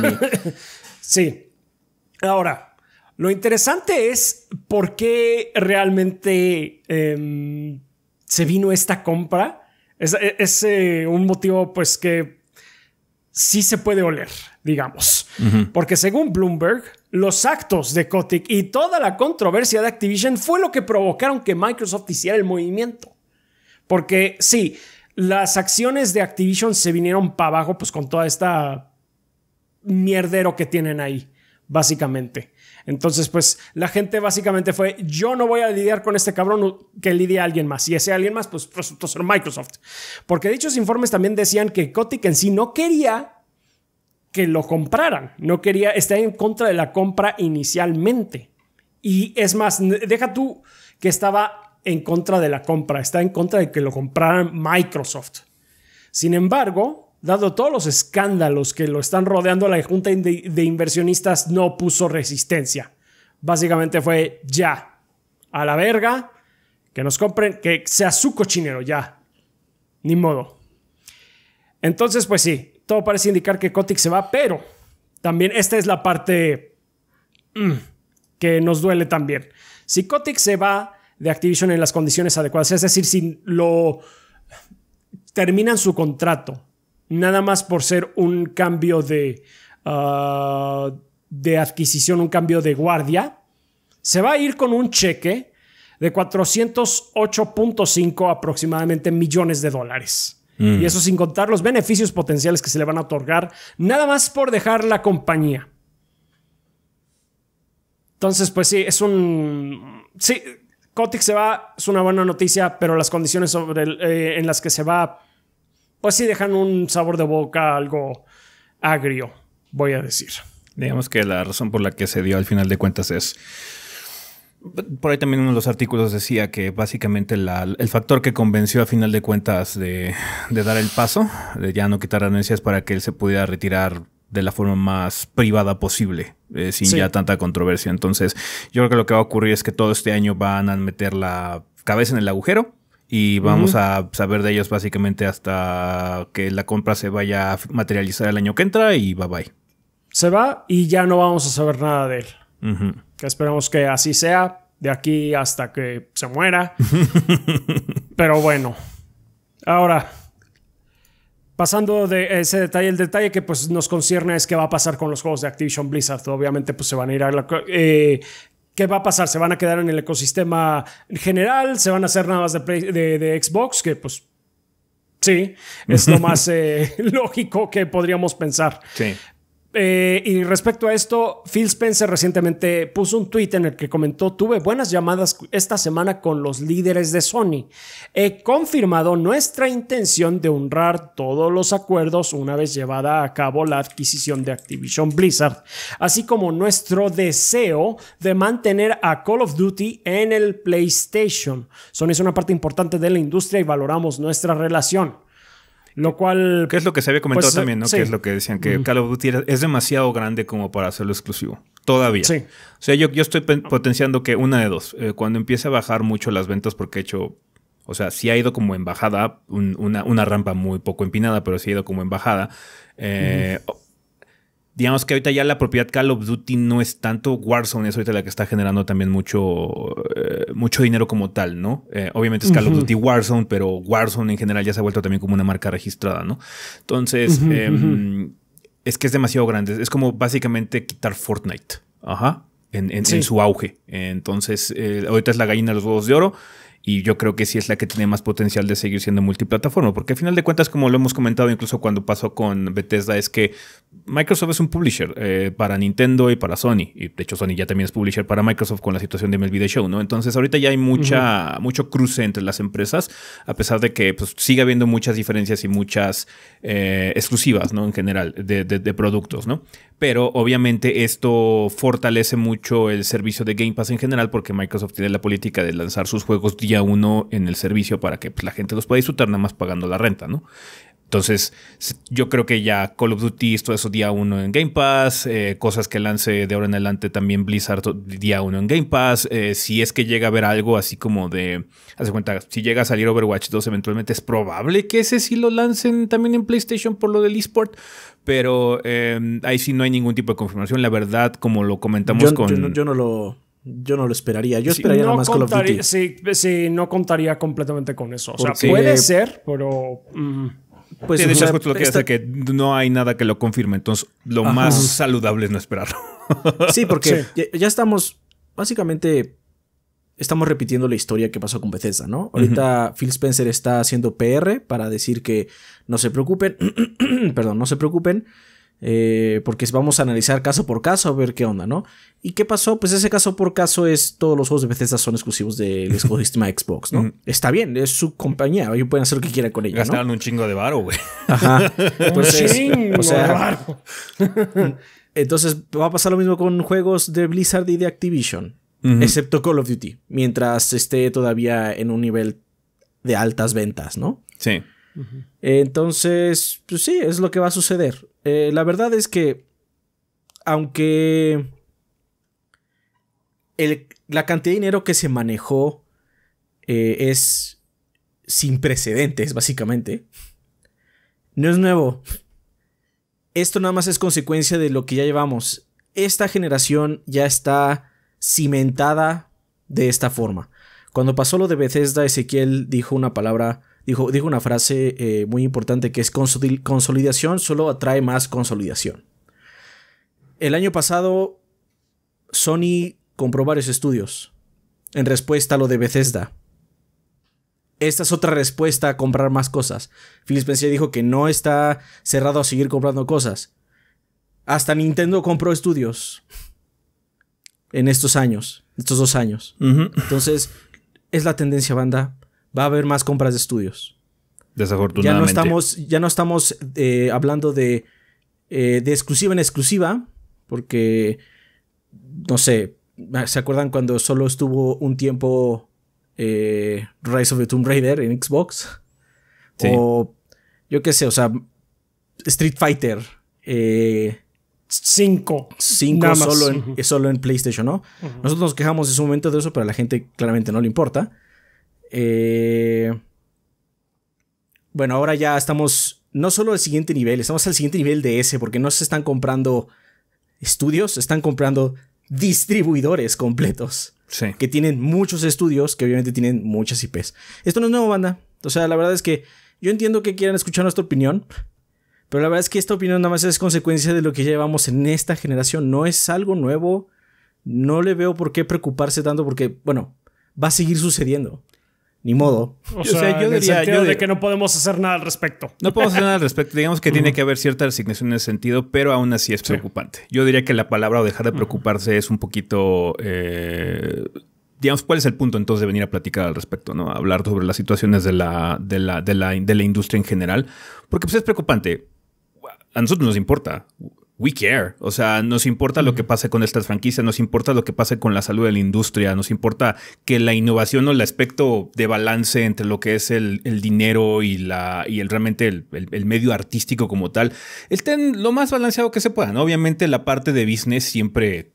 sí. Ahora, lo interesante es por qué realmente em, se vino esta compra. Es, eh, un motivo pues que sí se puede oler digamos. Porque según Bloomberg, los actos de Kotick y toda la controversia de Activision fue lo que provocaron que Microsoft hiciera el movimiento. Porque sí, las acciones de Activision se vinieron para abajo pues con toda esta mierdero que tienen ahí, básicamente. Entonces, pues la gente básicamente fue, yo no voy a lidiar con este cabrón que lidie a alguien más. Y ese alguien más, pues resultó ser Microsoft. Porque dichos informes también decían que Kotick en sí no quería que lo compraran. No quería, estar en contra de la compra inicialmente. Y es más, deja tú que estaba en contra de la compra, está en contra de que lo compraran Microsoft. Sin embargo, dado todos los escándalos que lo están rodeando, la Junta de Inversionistas no puso resistencia. Básicamente fue ya, a la verga, que nos compren, que sea su cochinero, ya. Ni modo. Entonces, pues sí, todo parece indicar que Kotick se va, pero también esta es la parte mm, que nos duele también. Si Kotick se va de Activision en las condiciones adecuadas, es decir, si lo terminan su contrato, nada más por ser un cambio de, ah, de adquisición, un cambio de guardia, se va a ir con un cheque de 408.5 aproximadamente millones de dólares. Mm. Y eso sin contar los beneficios potenciales que se le van a otorgar, nada más por dejar la compañía. Entonces, pues sí, es un... Sí, Kotick se va, es una buena noticia, pero las condiciones eh, en las que se va, pues sí dejan un sabor de boca algo agrio, voy a decir. Digamos que la razón por la que se dio al final de cuentas es por ahí también uno de los artículos decía que básicamente el factor que convenció a final de cuentas de, dar el paso, de ya no quitar anuncios para que él se pudiera retirar de la forma más privada posible, eh, sin ya tanta controversia. Entonces, yo creo que lo que va a ocurrir es que todo este año van a meter la cabeza en el agujero y vamos a saber de ellos básicamente hasta que la compra se vaya a materializar el año que entra y bye bye. Se va y ya no vamos a saber nada de él que esperemos que así sea de aquí hasta que se muera. Pero bueno, ahora, pasando de ese detalle, el detalle que pues nos concierne es qué va a pasar con los juegos de Activision Blizzard. Obviamente pues se van a ir a la... Eh, ¿Qué va a pasar? ¿Se van a quedar en el ecosistema general? ¿Se van a hacer nada más de, Xbox? Que pues Sí, es lo más eh, lógico que podríamos pensar. Sí. Eh, y respecto a esto, Phil Spencer recientemente puso un tweet en el que comentó, tuve buenas llamadas esta semana con los líderes de Sony. He confirmado nuestra intención de honrar todos los acuerdos una vez llevada a cabo la adquisición de Activision Blizzard, así como nuestro deseo de mantener a Call of Duty en el PlayStation. Sony es una parte importante de la industria y valoramos nuestra relación. Lo cual. Que es lo que se había comentado pues, también, ¿no? Que es lo que decían, que Calo Call es demasiado grande como para hacerlo exclusivo. Todavía. Sí. O sea, yo, yo estoy potenciando que una de dos. Eh, cuando empiece a bajar mucho las ventas, porque he hecho. O sea, sí ha ido como embajada. una, rampa muy poco empinada, pero sí ha ido como embajada. Eh, digamos que ahorita ya la propiedad Call of Duty no es tanto Warzone, es ahorita la que está generando también mucho, eh, mucho dinero como tal, ¿no? Eh, obviamente es Call of Duty Warzone, pero Warzone en general ya se ha vuelto también como una marca registrada, ¿no? Entonces, em, es que es demasiado grande, es como básicamente quitar Fortnite, ajá, en, en su auge. Entonces, eh, ahorita es la gallina de los huevos de oro y yo creo que sí es la que tiene más potencial de seguir siendo multiplataforma, porque al final de cuentas, como lo hemos comentado incluso cuando pasó con Bethesda, es que Microsoft es un publisher eh, para Nintendo y para Sony, y de hecho Sony ya también es publisher para Microsoft con la situación de MLB Show, ¿no? Entonces ahorita ya hay mucha, mucho cruce entre las empresas, a pesar de que pues, sigue habiendo muchas diferencias y muchas eh, exclusivas, ¿no? En general, de, de, de productos, ¿no? pero obviamente esto fortalece mucho el servicio de Game Pass en general porque Microsoft tiene la política de lanzar sus juegos día uno en el servicio para que pues, la gente los pueda disfrutar nada más pagando la renta, ¿no? Entonces, yo creo que ya Call of Duty, todo eso día uno en Game Pass, eh, cosas que lance de ahora en adelante también Blizzard día uno en Game Pass. Eh, si es que llega a haber algo así como de. Hace cuenta, si llega a salir Overwatch 2, eventualmente es probable que ese sí lo lancen también en PlayStation por lo del eSport, pero em, ahí sí no hay ningún tipo de confirmación. La verdad, como lo comentamos con. Yo no, lo. Yo no lo esperaría. Yo esperaría nada más Call of Duty. Sí, no contaría completamente con eso. O sea, puede ser, pero. Mm, pues que no hay nada que lo confirme. Entonces, lo más saludable es no esperarlo sí, porque Ya, estamos. Básicamente. Estamos repitiendo la historia que pasó con Bethesda, ¿no? Ahorita Phil Spencer está haciendo PR para decir que no se preocupen. perdón, no se preocupen. Eh, porque vamos a analizar caso por caso a ver qué onda, ¿no? ¿Y qué pasó? Pues ese caso por caso es todos los juegos de Bethesda son exclusivos del ecosistema Xbox, ¿no? Está bien, es su compañía, ellos pueden hacer lo que quieran con ella. Gastaron un chingo de varo, güey. Ajá. Entonces, o sea, entonces va a pasar lo mismo con juegos de Blizzard y de Activision, excepto Call of Duty, mientras esté todavía en un nivel de altas ventas, ¿no? Sí. Entonces, pues sí, es lo que va a suceder. Eh, la verdad es que, aunque el, la cantidad de dinero que se manejó eh, es sin precedentes, básicamente, no es nuevo. Esto nada más es consecuencia de lo que ya llevamos. Esta generación ya está cimentada de esta forma. Cuando pasó lo de Bethesda, Ezequiel dijo una palabra dijo, una frase eh, muy importante que es consolidación solo atrae más consolidación. El año pasado, Sony compró varios estudios en respuesta a lo de Bethesda. Esta es otra respuesta a comprar más cosas. Phil Spencer dijo que no está cerrado a seguir comprando cosas. Hasta Nintendo compró estudios en estos años, estos dos años. Entonces, es la tendencia, banda va a haber más compras de estudios. Desafortunadamente. Ya no estamos, ya no estamos eh, hablando de, eh, de exclusiva en exclusiva, porque, no sé, ¿se acuerdan cuando solo estuvo un tiempo eh, Rise of the Tomb Raider en Xbox? O yo qué sé, o sea, Street Fighter. ...5... 5 solo en, PlayStation, ¿no? Nosotros nos quejamos en su momento de eso, pero a la gente claramente no le importa. Eh, bueno, ahora ya estamos no solo al siguiente nivel, estamos al siguiente nivel de ese, porque no se están comprando estudios, se están comprando distribuidores completos. Que tienen muchos estudios, que obviamente tienen muchas IPs. Esto no es nuevo, banda. O sea, la verdad es que yo entiendo que quieran escuchar nuestra opinión, pero la verdad es que esta opinión nada más es consecuencia de lo que llevamos en esta generación. No es algo nuevo. No le veo por qué preocuparse tanto porque, bueno, va a seguir sucediendo ni modo. O sea, yo, diría, que no podemos hacer nada al respecto. No podemos hacer nada al respecto. Digamos que tiene que haber cierta resignación en ese sentido, pero aún así es preocupante. Yo diría que la palabra o dejar de preocuparse es un poquito... Eh, digamos, ¿cuál es el punto entonces de venir a platicar al respecto? ¿no? Hablar sobre las situaciones de la, de la, de la, de la industria en general. Porque pues, es preocupante. A nosotros nos importa we care. O sea, nos importa lo que pase con estas franquicias, nos importa lo que pase con la salud de la industria, nos importa que la innovación o el aspecto de balance entre lo que es el, dinero y, la, y el, realmente el, medio artístico como tal estén lo más balanceado que se puedan. Obviamente la parte de business siempre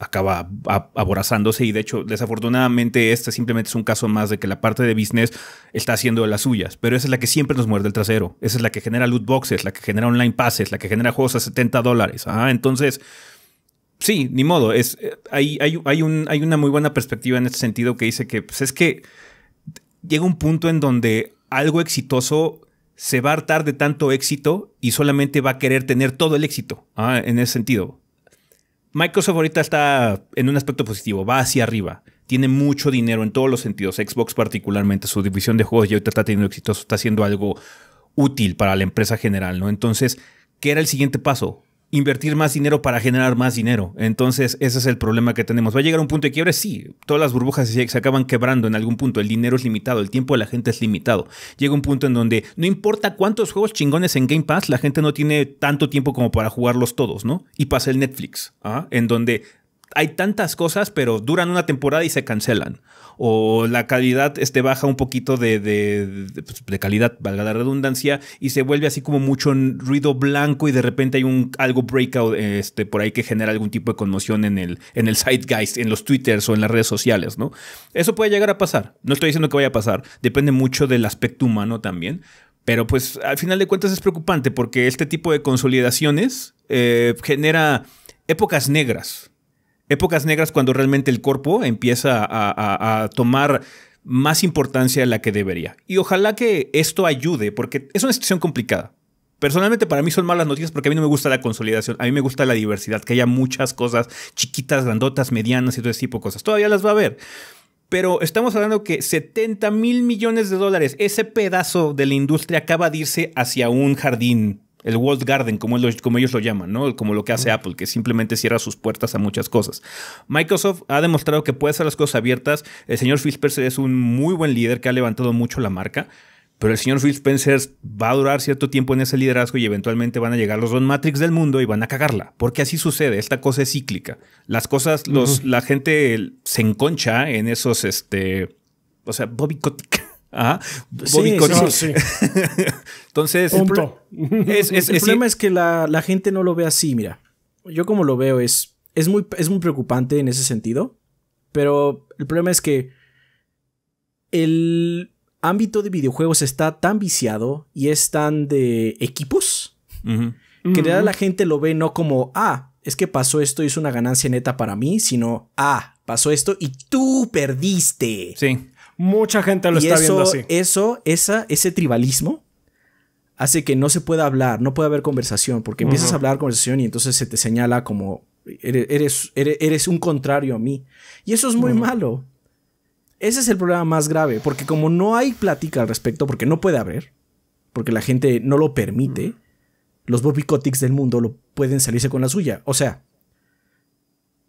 acaba aborazándose y de hecho desafortunadamente este simplemente es un caso más de que la parte de business está haciendo las suyas, pero esa es la que siempre nos muerde el trasero, esa es la que genera loot boxes, la que genera online passes, la que genera juegos a 70 dólares. Ah, entonces, sí, ni modo, es, eh, hay, hay, hay, un, hay una muy buena perspectiva en este sentido que dice que pues es que llega un punto en donde algo exitoso se va a hartar de tanto éxito y solamente va a querer tener todo el éxito ah, en ese sentido. Microsoft ahorita está en un aspecto positivo, va hacia arriba. Tiene mucho dinero en todos los sentidos. Xbox particularmente, su división de juegos ya ahorita está teniendo exitoso, está haciendo algo útil para la empresa general, ¿no? Entonces, ¿qué era el siguiente paso? invertir más dinero para generar más dinero. Entonces, ese es el problema que tenemos. ¿Va a llegar un punto de quiebre? Sí, todas las burbujas se, se, acaban quebrando en algún punto. El dinero es limitado, el tiempo de la gente es limitado. Llega un punto en donde no importa cuántos juegos chingones en Game Pass, la gente no tiene tanto tiempo como para jugarlos todos, ¿no? Y pasa el Netflix, ¿ah? en donde hay tantas cosas, pero duran una temporada y se cancelan. O la calidad este, baja un poquito de, de, pues, calidad, valga la redundancia, y se vuelve así como mucho ruido blanco y de repente hay un algo breakout este, por ahí que genera algún tipo de conmoción en el, en el zeitgeist, en los twitters o en las redes sociales, ¿no? Eso puede llegar a pasar. No estoy diciendo que vaya a pasar. Depende mucho del aspecto humano también. Pero pues al final de cuentas es preocupante porque este tipo de consolidaciones eh, genera épocas negras épocas negras cuando realmente el cuerpo empieza a, tomar más importancia de la que debería. Y ojalá que esto ayude, porque es una situación complicada. Personalmente para mí son malas noticias porque a mí no me gusta la consolidación, a mí me gusta la diversidad, que haya muchas cosas chiquitas, grandotas, medianas y todo ese tipo de cosas. Todavía las va a haber. Pero estamos hablando que 70 mil millones de dólares, ese pedazo de la industria acaba de irse hacia un jardín el World Garden, como, ellos lo llaman, ¿no? Como lo que hace Apple, que simplemente cierra sus puertas a muchas cosas. Microsoft ha demostrado que puede hacer las cosas abiertas. El señor Phil Spencer es un muy buen líder que ha levantado mucho la marca. Pero el señor Phil Spencer va a durar cierto tiempo en ese liderazgo y eventualmente van a llegar los Don Matrix del mundo y van a cagarla. Porque así sucede. Esta cosa es cíclica. Las cosas, los, la gente se enconcha en esos, este, o sea, Bobby Ajá. Entonces, el problema es que la, gente no lo ve así, mira. Yo como lo veo es, es, muy, es muy preocupante en ese sentido, pero el problema es que el ámbito de videojuegos está tan viciado y es tan de equipos que la gente lo ve no como, ah, es que pasó esto y es una ganancia neta para mí, sino, ah, pasó esto y tú perdiste. Sí. Mucha gente lo está viendo así. Eso, ese tribalismo hace que no se pueda hablar, no puede haber conversación, porque empiezas a hablar conversación y entonces se te señala como eres, eres, un contrario a mí. Y eso es muy malo. Ese es el problema más grave, porque como no hay plática al respecto, porque no puede haber, porque la gente no lo permite, los bobicotics del mundo lo pueden salirse con la suya. O sea,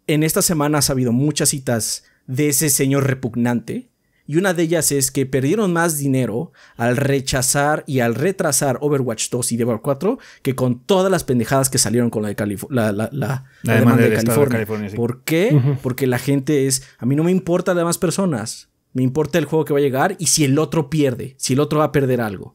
en esta semana ha habido muchas citas de ese señor repugnante y una de ellas es que perdieron más dinero al rechazar y al retrasar Overwatch 2 y Devil 4 que con todas las pendejadas que salieron con la de la, demanda de California. ¿Por qué? Porque la gente es, a mí no me importa las demás personas, me importa el juego que va a llegar y si el otro pierde, si el otro va a perder algo.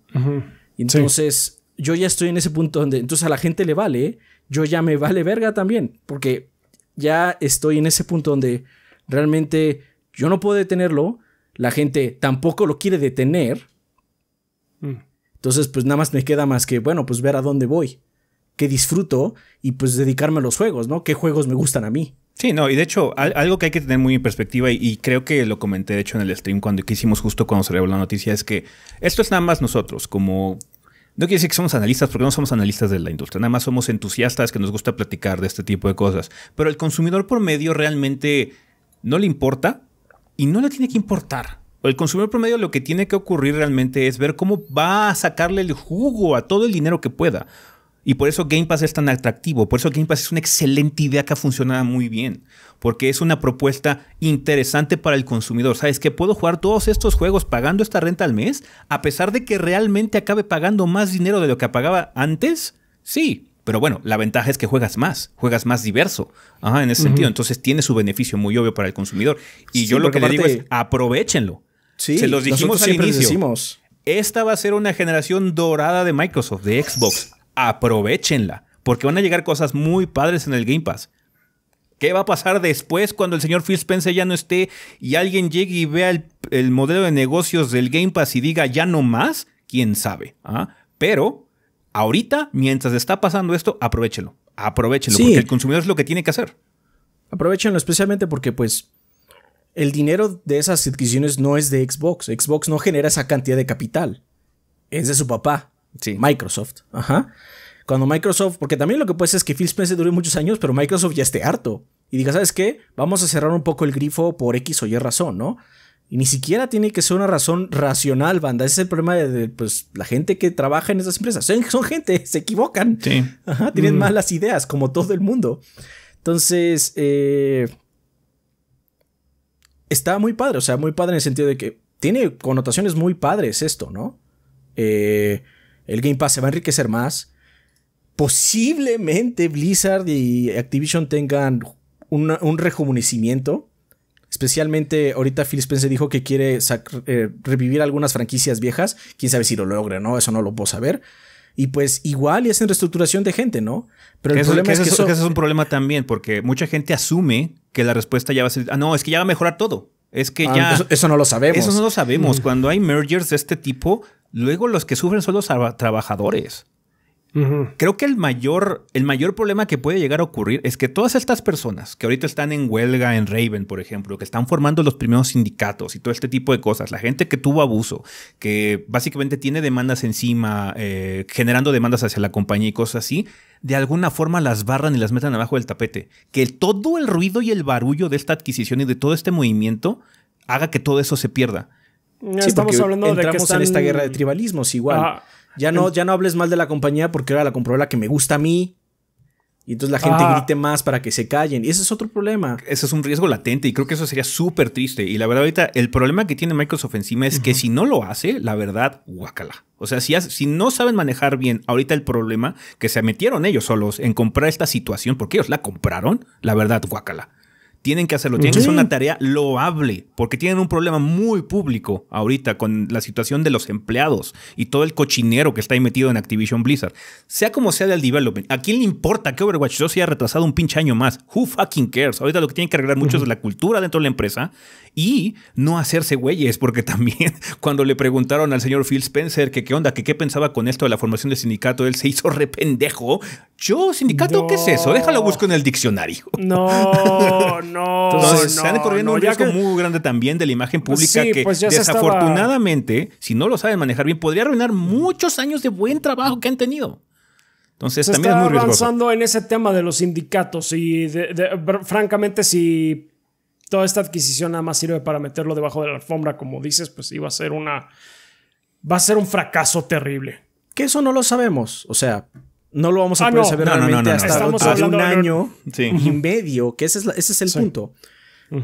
Entonces, yo ya estoy en ese punto donde, entonces a la gente le vale, yo ya me vale verga también, porque ya estoy en ese punto donde realmente yo no puedo detenerlo, la gente tampoco lo quiere detener. Mm. Entonces, pues nada más me queda más que, bueno, pues ver a dónde voy, qué disfruto y pues dedicarme a los juegos, ¿no? ¿Qué juegos me gustan a mí? Sí, no, y de hecho, algo que hay que tener muy en perspectiva, y, creo que lo comenté de hecho en el stream cuando hicimos justo cuando se la noticia, es que esto es nada más nosotros, como no quiere decir que somos analistas, porque no somos analistas de la industria, nada más somos entusiastas que nos gusta platicar de este tipo de cosas. Pero el consumidor por medio realmente no le importa y no le tiene que importar. El consumidor promedio lo que tiene que ocurrir realmente es ver cómo va a sacarle el jugo a todo el dinero que pueda. Y por eso Game Pass es tan atractivo, por eso Game Pass es una excelente idea que ha funcionado muy bien, porque es una propuesta interesante para el consumidor. ¿Sabes que puedo jugar todos estos juegos pagando esta renta al mes? A pesar de que realmente acabe pagando más dinero de lo que pagaba antes, sí, pero bueno, la ventaja es que juegas más, juegas más diverso en ese sentido. Entonces tiene su beneficio muy obvio para el consumidor. Y yo lo que le digo es, aprovechenlo. Sí, Se los dijimos al inicio. Esta va a ser una generación dorada de Microsoft, de Xbox. Aprovechenla, porque van a llegar cosas muy padres en el Game Pass. ¿Qué va a pasar después cuando el señor Phil Spencer ya no esté y alguien llegue y vea el, modelo de negocios del Game Pass y diga ya no más? ¿Quién sabe? ¿Ah? Pero ahorita, mientras está pasando esto, aprovechelo, aprovechelo. porque el consumidor es lo que tiene que hacer. Aprovechenlo, especialmente porque, pues, el dinero de esas adquisiciones no es de Xbox. Xbox no genera esa cantidad de capital. Es de su papá, sí. Microsoft. Ajá. Cuando Microsoft, porque también lo que puede ser es que Phil Spencer dure muchos años, pero Microsoft ya esté harto. Y diga, ¿sabes qué? Vamos a cerrar un poco el grifo por X o Y razón, ¿no? Y ni siquiera tiene que ser una razón racional, banda. Ese es el problema de, pues, la gente que trabaja en esas empresas. Son, gente, se equivocan. tienen mm. malas ideas, como todo el mundo. Entonces, eh, está muy padre. O sea, muy padre en el sentido de que tiene connotaciones muy padres esto, ¿no? Eh, el Game Pass se va a enriquecer más. Posiblemente Blizzard y Activision tengan un rejuvenecimiento Especialmente ahorita Phil Spencer dijo que quiere eh, revivir algunas franquicias viejas. Quién sabe si lo logre, ¿no? Eso no lo puedo saber. Y pues igual y hacen reestructuración de gente, ¿no? Pero el problema es que, eso, es un problema también, porque mucha gente asume que la respuesta ya va a ser, ah, no, es que ya va a mejorar todo. Es que ah, ya... Eso, no lo sabemos. Eso no lo sabemos. Mm. Cuando hay mergers de este tipo, luego los que sufren son los trabajadores. Creo que el mayor, el mayor problema que puede llegar a ocurrir es que todas estas personas que ahorita están en huelga en Raven, por ejemplo, que están formando los primeros sindicatos y todo este tipo de cosas, la gente que tuvo abuso, que básicamente tiene demandas encima, eh, generando demandas hacia la compañía y cosas así, de alguna forma las barran y las metan abajo del tapete. Que todo el ruido y el barullo de esta adquisición y de todo este movimiento haga que todo eso se pierda. Estamos hablando de que están... en esta guerra de tribalismos igual. Ah, ya no, ya no hables mal de la compañía porque ahora la compró la que me gusta a mí. Y entonces la gente ah. grite más para que se callen. Y ese es otro problema. Ese es un riesgo latente y creo que eso sería súper triste. Y la verdad, ahorita el problema que tiene Microsoft encima es que si no lo hace, la verdad, guácala. O sea, si, si no saben manejar bien ahorita el problema que se metieron ellos solos en comprar esta situación, porque ellos la compraron, la verdad, guácala. Tienen que hacerlo, tienen que hacer una tarea loable, porque tienen un problema muy público ahorita con la situación de los empleados y todo el cochinero que está ahí metido en Activision Blizzard. Sea como sea del development, ¿a quién le importa que Overwatch 2 se haya retrasado un pinche año más? Who fucking cares? Ahorita lo que tienen que arreglar mucho es la cultura dentro de la empresa y no hacerse güeyes, porque también cuando le preguntaron al señor Phil Spencer que qué onda, que qué pensaba con esto de la formación de sindicato, él se hizo rependejo. Yo, sindicato, ¿qué es eso? Déjalo busco en el diccionario. No, no. no. Entonces, no, están corriendo un riesgo muy grande también de la imagen pública que pues desafortunadamente, si no lo saben manejar bien, podría arruinar muchos años de buen trabajo que han tenido. Entonces, también es muy avanzando en ese tema de los sindicatos y, francamente, si toda esta adquisición nada más sirve para meterlo debajo de la alfombra, como dices, pues iba a ser una. Va a ser un fracaso terrible. Que eso no lo sabemos. O sea, no lo vamos a ah, poder saber realmente hasta un año y medio, que ese es, el punto.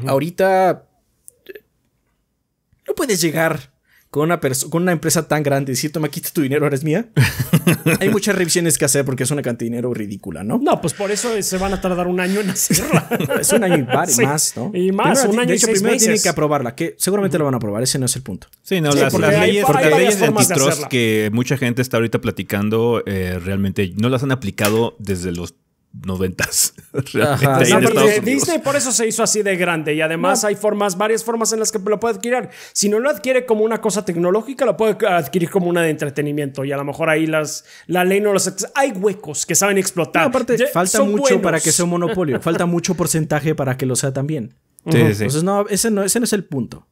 Ahorita no puedes llegar con una, con una empresa tan grande y decir, toma, quita tu dinero, eres mía. Hay muchas revisiones que hacer porque es una cantidad de dinero ridícula, ¿no? No, pues por eso eh, se van a tardar un año en hacerla. es un año y más, ¿no? Y más, un año de hecho, primero tienen que aprobarla, que seguramente lo van a aprobar, ese no es el punto. Sí, no, las, leyes, porque las leyes de antitrust que mucha gente está ahorita platicando eh, realmente no las han aplicado desde los noventas. no, ventas Disney por eso se hizo así de grande y además hay formas, varias formas en las que lo puede adquirir. Si no lo adquiere como una cosa tecnológica, lo puede adquirir como una de entretenimiento y a lo mejor ahí las, la ley no los... Hay huecos que saben explotar. aparte, falta mucho para que sea un monopolio, falta mucho porcentaje para que lo sea también. Entonces, no ese, no, ese no es el punto.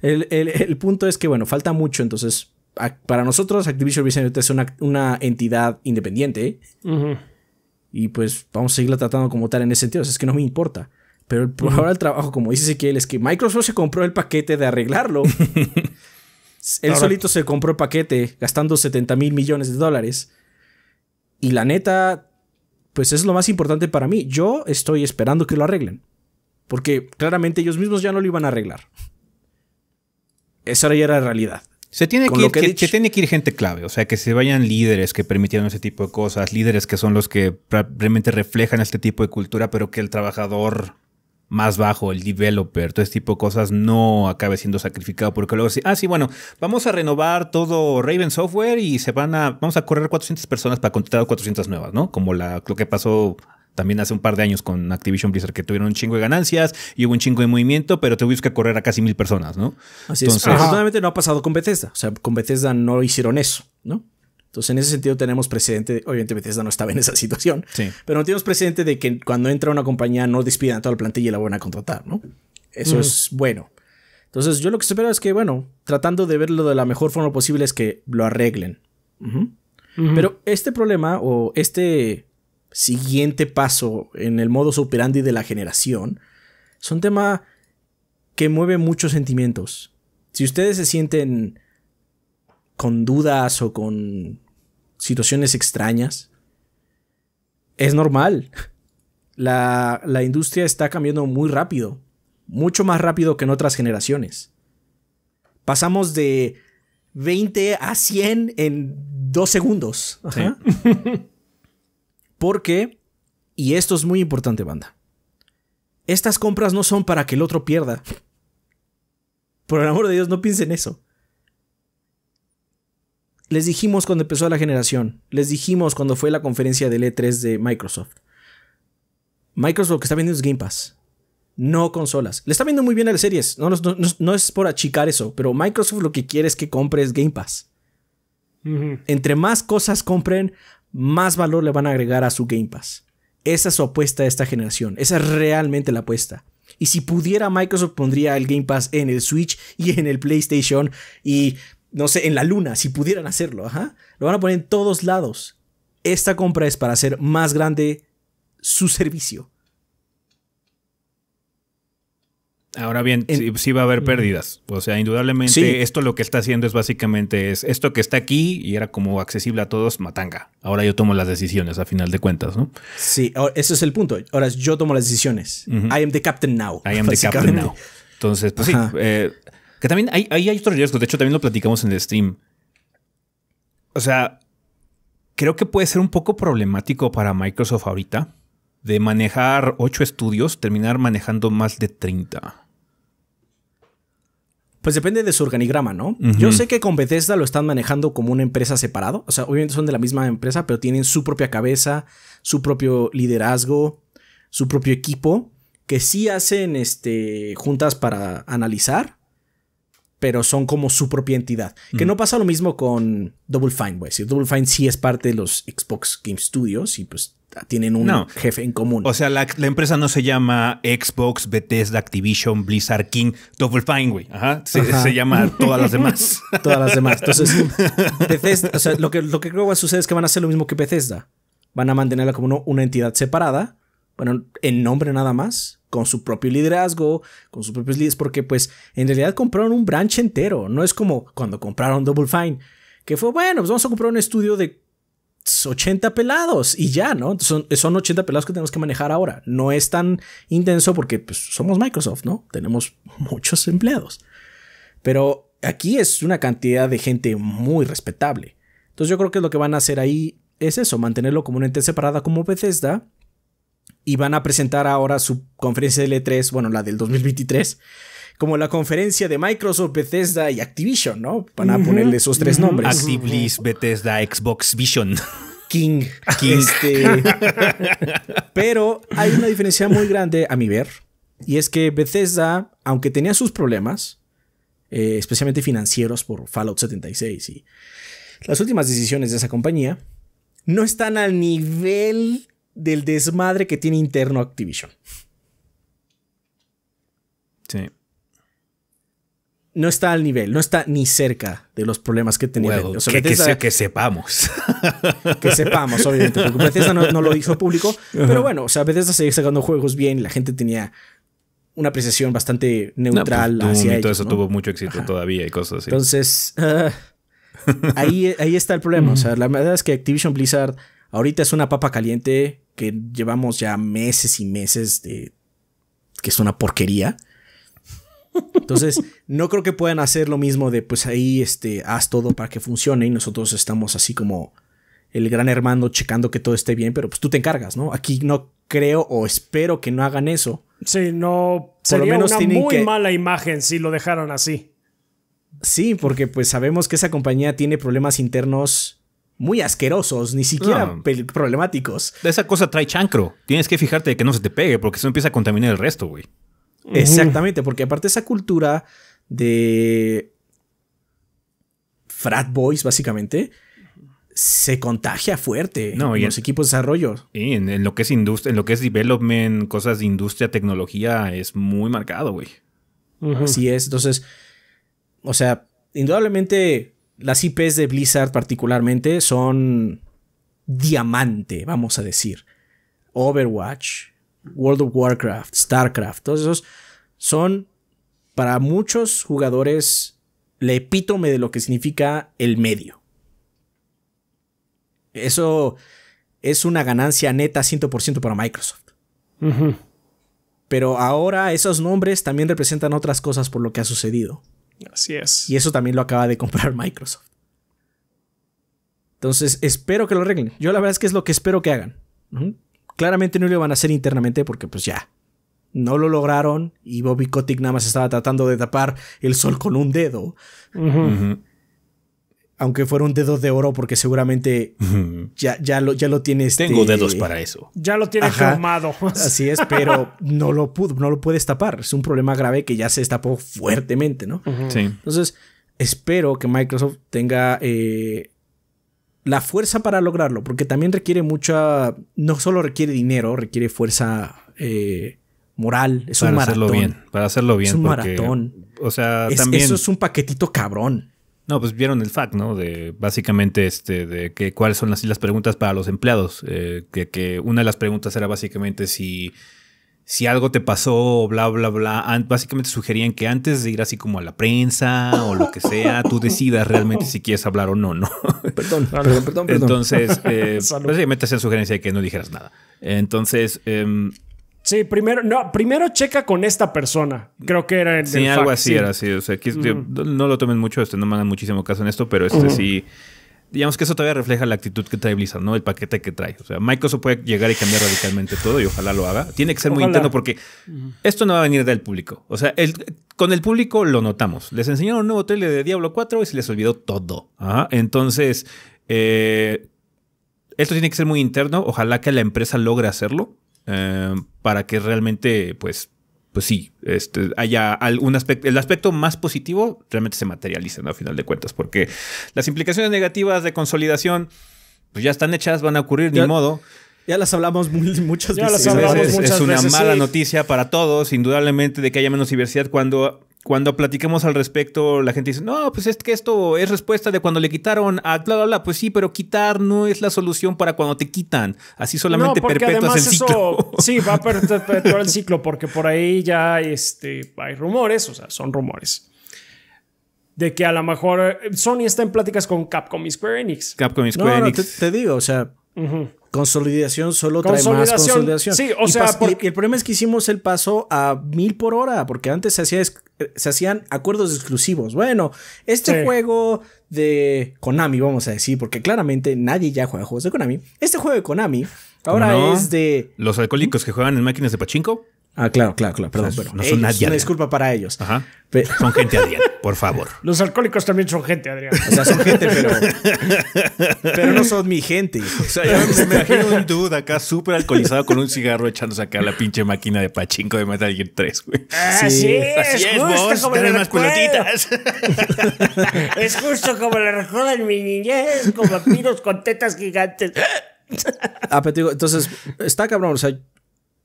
El, punto es que, bueno, falta mucho, entonces... Para nosotros, Activision Blizzard es una, una entidad independiente y pues vamos a seguirla tratando como tal en ese sentido. es que no me importa. Pero por ahora el trabajo, como dice Ezequiel, es que Microsoft se compró el paquete de arreglarlo. Él solito se compró el paquete gastando 70 mil millones de dólares. Y la neta, pues es lo más importante para mí. Yo estoy esperando que lo arreglen. Porque claramente ellos mismos ya no lo iban a arreglar. Esa ya era realidad. Se tiene, que ir, tiene, que ir, gente clave, o sea, que se vayan líderes que permitieron ese tipo de cosas, líderes que son los que realmente reflejan este tipo de cultura, pero que el trabajador más bajo, el developer, todo ese tipo de cosas no acabe siendo sacrificado, porque luego sí, ah, sí, bueno, vamos a renovar todo Raven Software y se van a, vamos a correr 400 personas para contratar 400 nuevas, ¿no? Como la, lo que pasó también hace un par de años con Activision Blizzard, que tuvieron un chingo de ganancias y hubo un chingo de movimiento, pero tuvimos que correr a casi mil personas, ¿no? Así Entonces, es. no ha pasado con Bethesda. O sea, con Bethesda no hicieron eso, ¿no? Entonces, en ese sentido tenemos precedente, obviamente Bethesda no estaba en esa situación, sí. pero no tenemos precedente de que cuando entra una compañía no despidan a toda la plantilla y la van a contratar, ¿no? Eso es bueno. Entonces, yo lo que espero es que, bueno, tratando de verlo de la mejor forma posible es que lo arreglen. Pero este problema o este siguiente paso en el modo operandi de la generación, es un tema que mueve muchos sentimientos. Si ustedes se sienten con dudas o con situaciones extrañas, es normal. La, industria está cambiando muy rápido, mucho más rápido que en otras generaciones. Pasamos de 20 a 100 en dos segundos. Porque, y esto es muy importante, banda, estas compras no son para que el otro pierda. Por el amor de Dios, no piensen eso. Les dijimos cuando empezó la generación, les dijimos cuando fue la conferencia del E3 de Microsoft. Microsoft lo que está vendiendo es Game Pass, no consolas. Le está viendo muy bien a las series, no, es por achicar eso, pero Microsoft lo que quiere es que compres Game Pass. Entre más cosas compren, más valor le van a agregar a su Game Pass. Esa es su apuesta de esta generación. Esa es realmente la apuesta. Y si pudiera, Microsoft pondría el Game Pass en el Switch y en el PlayStation y, no sé, en la luna, si pudieran hacerlo. Ajá. Lo van a poner en todos lados. Esta compra es para hacer más grande su servicio. Ahora bien, sí, va a haber pérdidas. O sea, indudablemente esto lo que está haciendo es básicamente es esto que está aquí y era como accesible a todos, matanga. Ahora yo tomo las decisiones a final de cuentas, ¿no? Sí, ese es el punto. Ahora yo tomo las decisiones. I am the captain now. I am the captain now. Entonces, pues sí. Eh, que también hay, hay, hay otros riesgos. De hecho, también lo platicamos en el stream. O sea, creo que puede ser un poco problemático para Microsoft ahorita. De manejar ocho estudios, terminar manejando más de 30. Pues depende de su organigrama, ¿no? Yo sé que con Bethesda lo están manejando como una empresa separado. O sea, obviamente son de la misma empresa, pero tienen su propia cabeza, su propio liderazgo, su propio equipo, que sí hacen este, juntas para analizar pero son como su propia entidad. Que no pasa lo mismo con Double Fine, güey. Si Double Fine sí es parte de los Xbox Game Studios y pues tienen un jefe en común. O sea, la, empresa no se llama Xbox, Bethesda, Activision, Blizzard, King, Double Fine, güey. Ajá. Se, llama todas las demás. todas las demás. Entonces, lo que, lo que creo que va a suceder es que van a hacer lo mismo que Bethesda. Van a mantenerla como una entidad separada bueno, en nombre nada más, con su propio liderazgo, con sus propios líderes, porque pues en realidad compraron un branch entero, no es como cuando compraron Double Fine, que fue, bueno, pues vamos a comprar un estudio de 80 pelados y ya, ¿no? Son, 80 pelados que tenemos que manejar ahora. No es tan intenso porque pues, somos Microsoft, ¿no? Tenemos muchos empleados. Pero aquí es una cantidad de gente muy respetable. Entonces yo creo que lo que van a hacer ahí es eso, mantenerlo como una entidad separada como Bethesda y van a presentar ahora su conferencia de L3, bueno, la del 2023, como la conferencia de Microsoft, Bethesda y Activision, ¿no? Van a ponerle esos tres nombres. Activision, Bethesda, Xbox Vision. King. King. Este, pero hay una diferencia muy grande a mi ver, y es que Bethesda, aunque tenía sus problemas, eh, especialmente financieros por Fallout 76 y las últimas decisiones de esa compañía, no están al nivel del desmadre que tiene interno Activision. Sí. No está al nivel, no está ni cerca de los problemas que tenía. que, sepamos. Que sepamos, obviamente, porque Bethesda no, lo dijo público. Pero bueno, o sea, Bethesda seguía sacando juegos bien, la gente tenía una apreciación bastante neutral pues, y todo eso tuvo mucho éxito todavía y cosas así. Entonces, ah, ahí, ahí está el problema. o sea, la verdad es que Activision Blizzard Ahorita es una papa caliente que llevamos ya meses y meses de que es una porquería. Entonces, no creo que puedan hacer lo mismo de pues ahí este haz todo para que funcione y nosotros estamos así como el gran hermano checando que todo esté bien, pero pues tú te encargas, ¿no? Aquí no creo o espero que no hagan eso. Sí, no Por sería menos una muy mala imagen si lo dejaron así. Sí, porque pues sabemos que esa compañía tiene problemas internos muy asquerosos, ni siquiera problemáticos. Esa cosa trae chancro. Tienes que fijarte de que no se te pegue, porque eso empieza a contaminar el resto, güey. Exactamente, porque aparte esa cultura de frat boys, básicamente, se contagia fuerte en los equipos de desarrollo. Y en, lo que es industria, en lo que es development, cosas de industria, tecnología, es muy marcado, güey. Así es. Entonces, o sea, indudablemente las IPs de Blizzard particularmente son diamante, vamos a decir. Overwatch, World of Warcraft, StarCraft, todos esos son para muchos jugadores la epítome de lo que significa el medio. Eso es una ganancia neta 100% para Microsoft. Pero ahora esos nombres también representan otras cosas por lo que ha sucedido. Así es. Y eso también lo acaba de comprar Microsoft. Entonces, espero que lo arreglen. Yo la verdad es que es lo que espero que hagan. Claramente no lo van a hacer internamente porque pues ya. No lo lograron y Bobby Kotick nada más estaba tratando de tapar el sol con un dedo aunque fuera un dedo de oro, porque seguramente ya, ya, lo, ya lo tiene. Este Tengo dedos para eso. Ya lo tiene formado. Así es, pero no lo no lo puedes tapar. Es un problema grave que ya se destapó fuertemente, ¿no? Sí. Entonces, espero que Microsoft tenga eh, la fuerza para lograrlo, porque también requiere mucha. No solo requiere dinero, requiere fuerza. Eh, moral, es para un maratón. Hacerlo bien, para hacerlo bien. Es un maratón. O sea, también. Eso es un paquetito cabrón. No, pues vieron el fact, ¿no? De básicamente este, de que cuáles son las, las preguntas para los empleados. Eh, que, que, una de las preguntas era básicamente si, si algo te pasó, bla, bla, bla. básicamente sugerían que antes de ir así como a la prensa o lo que sea, tú decidas realmente si quieres hablar o no, ¿no? Perdón, perdón, perdón. perdón. Entonces, eh, básicamente hacían sugerencia de que no dijeras nada. Entonces, em, Sí, primero, no, primero checa con esta persona. Creo que era el Sí, algo así era así. O sea, no lo tomen mucho, este, no me muchísimo caso en esto, pero este sí. Digamos que eso todavía refleja la actitud que trae Blizzard, ¿no? El paquete que trae. O sea, Microsoft puede llegar y cambiar radicalmente todo y ojalá lo haga. Tiene que ser muy interno porque esto no va a venir del público. O sea, el, con el público lo notamos. Les enseñaron un nuevo trailer de Diablo 4 y se les olvidó todo. Entonces, eh, esto tiene que ser muy interno. Ojalá que la empresa logre hacerlo. Em, para que realmente, pues, pues sí, este, haya algún aspecto, el aspecto más positivo realmente se materialice, ¿no? A final de cuentas, porque las implicaciones negativas de consolidación, pues ya están hechas, van a ocurrir, de ni modo. Ya las hablamos muchas veces. es, una mala noticia para todos, indudablemente, de que haya menos diversidad cuando cuando platiquemos al respecto, la gente dice, no, pues es que esto es respuesta de cuando le quitaron a bla, bla, bla. Pues sí, pero quitar no es la solución para cuando te quitan. Así solamente perpetuas el ciclo. sí, va a perpetuar el ciclo porque por ahí ya este, hay rumores, o sea, son rumores. De que a lo mejor eh, Sony está en pláticas con Capcom y Square Enix. Capcom y Square Enix. te, digo, o sea... Consolidación solo trae más consolidación. Sí, o sea, el problema es que hicimos el paso a mil por hora, porque antes se hacía se hacían acuerdos exclusivos. Bueno, este juego de Konami, vamos a decir, porque claramente nadie ya juega juegos de Konami. Este juego de Konami ahora es de... Los alcohólicos que juegan en máquinas de pachinko. Ah, claro, claro, claro. Perdón, pero no son nadie. Una disculpa para ellos. Ajá. son gente, Adrián, por favor. Los alcohólicos también son gente, Adrián. O sea, son gente, pero. pero no son mi gente. O sea, yo me imagino un dude acá súper alcoholizado con un cigarro echándose acá a la pinche máquina de pachinko de Metal Gear 3, güey. Ah, sí. sí Así es, vos. como más es justo como le rejola en mi niñez, como vampiros con tetas gigantes. Ah, pero digo, entonces, está cabrón. O sea,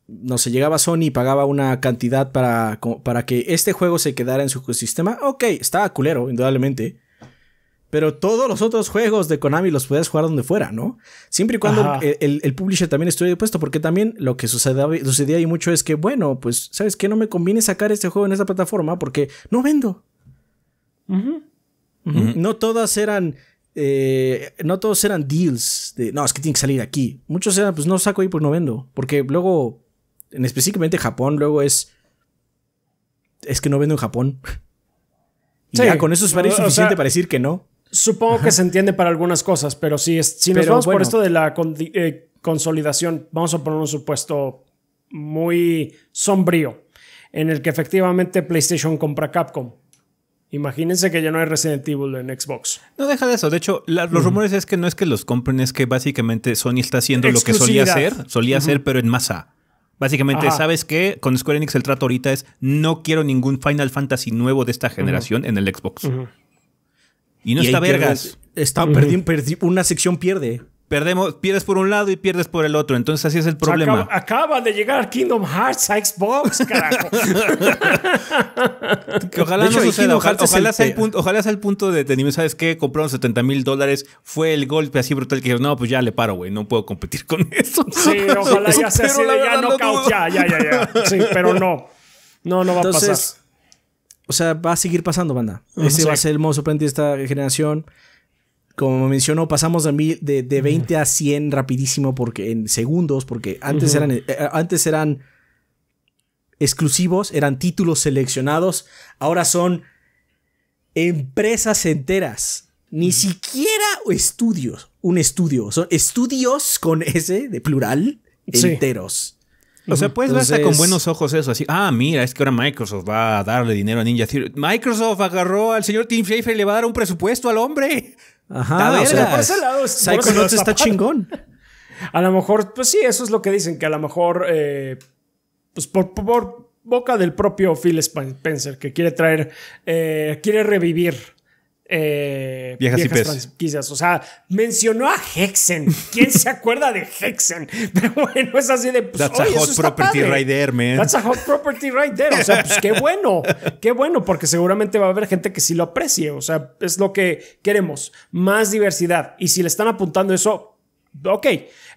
no se llegaba Sony y pagaba una cantidad para, para que este juego se quedara en su ecosistema, ok, estaba culero, indudablemente. Pero todos los otros juegos de Konami los podías jugar donde fuera, ¿no? Siempre y cuando el, publisher también estuviera dispuesto, porque también lo que sucedía, sucedía ahí mucho es que, bueno, pues, ¿sabes qué? No me conviene sacar este juego en esta plataforma porque no vendo. No todas eran. Eh, no todos eran deals de no, es que tiene que salir aquí. Muchos eran, pues no saco ahí, pues no vendo. Porque luego en específicamente Japón, luego es. Es que no vendo en Japón. Y con eso es suficiente para decir que no. Supongo que se entiende para algunas cosas, pero si, es, si nos vamos por esto de la eh, consolidación, vamos a poner un supuesto muy sombrío en el que efectivamente PlayStation compra Capcom. Imagínense que ya no hay Resident Evil en Xbox. No deja de eso. De hecho, los rumores es que no es que los compren, es que básicamente Sony está haciendo lo que solía hacer, solía hacer, pero en masa. Básicamente, ¿sabes qué? Con Square Enix el trato ahorita es no quiero ningún Final Fantasy nuevo de esta generación en el Xbox. Y no está vergas. está, una sección pierde perdemos, pierdes por un lado y pierdes por el otro. Entonces así es el problema. Acaba, de llegar Kingdom Hearts Xbox, carajo. ojalá no suceda. Ojalá, sea el punto, ojalá, sea el de detenimiento. ¿Sabes qué? Compraron 70 mil dólares. Fue el golpe así brutal que dijeron, no, pues ya le paro, güey. No puedo competir con eso. Sí, ojalá ya sea ya no ya, ya, ya, ya. Sí, pero no. No, no va a pasar. O sea, va a seguir pasando, banda. Ese va a ser el modo sorprendente de esta generación como mencionó, pasamos de, de, 20 a 100 rapidísimo porque en segundos, porque antes, eran, eh, eh, antes eran exclusivos, eran títulos seleccionados, ahora son empresas enteras, ni siquiera estudios, un estudio, son estudios con S de plural enteros. O sea, puedes ver con buenos ojos eso, así, ah, mira, es que ahora Microsoft va a darle dinero a Ninja Theory. Microsoft agarró al señor Tim Schafer y le va a dar un presupuesto al hombre. Ajá, por ese lado, está chingón. A lo mejor, pues sí, eso es lo que dicen, que a lo mejor, eh, pues por, boca del propio Phil Spencer, que quiere traer, eh, quiere revivir eh, viejas, franquicias. O sea, mencionó a Hexen. ¿Quién se acuerda de Hexen? Pero bueno, es así de. Pues, That's a hot property right there, man. That's a hot property right there. O sea, pues qué bueno. Qué bueno, porque seguramente va a haber gente que sí lo aprecie. O sea, es lo que queremos. Más diversidad. Y si le están apuntando eso, ok,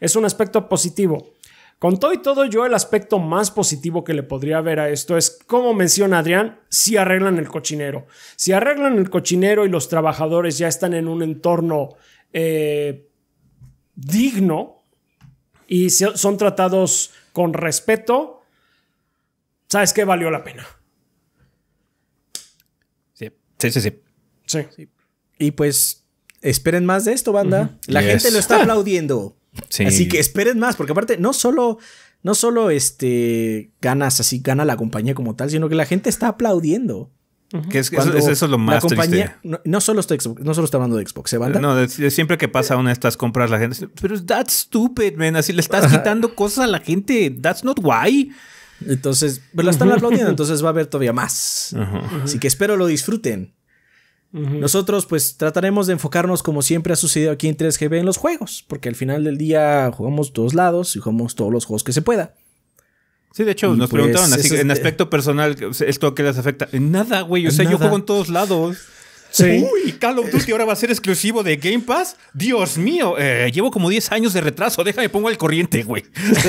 es un aspecto positivo. Con todo y todo, yo el aspecto más positivo que le podría ver a esto es, como menciona Adrián, si arreglan el cochinero. Si arreglan el cochinero y los trabajadores ya están en un entorno eh, digno y son tratados con respeto, ¿sabes qué valió la pena? Sí, sí, sí. Sí. Y pues, esperen más de esto, banda. La gente lo está aplaudiendo. Así que esperen más, porque aparte no solo, no solo este, ganas así, gana la compañía como tal, sino que la gente está aplaudiendo. que es, eso, es lo más la compañía, No, solo está no solo está hablando de Xbox, se van No, siempre que pasa una de estas compras la gente dice, pero that's stupid, man, así le estás quitando cosas a la gente, that's not why. Entonces, pero pues la están aplaudiendo, entonces va a haber todavía más. Así que espero lo disfruten. Nosotros pues trataremos de enfocarnos como siempre ha sucedido aquí en 3GB en los juegos, porque al final del día jugamos todos lados y jugamos todos los juegos que se pueda. Sí, de hecho, nos preguntaron pues, así, en aspecto personal, ¿esto qué les afecta? Nada, güey, o sea, yo juego en todos lados. Uy, Call of Duty ahora va a ser exclusivo de Game Pass. Dios mío, eh, llevo como 10 años de retraso. Déjame pongo al corriente, güey.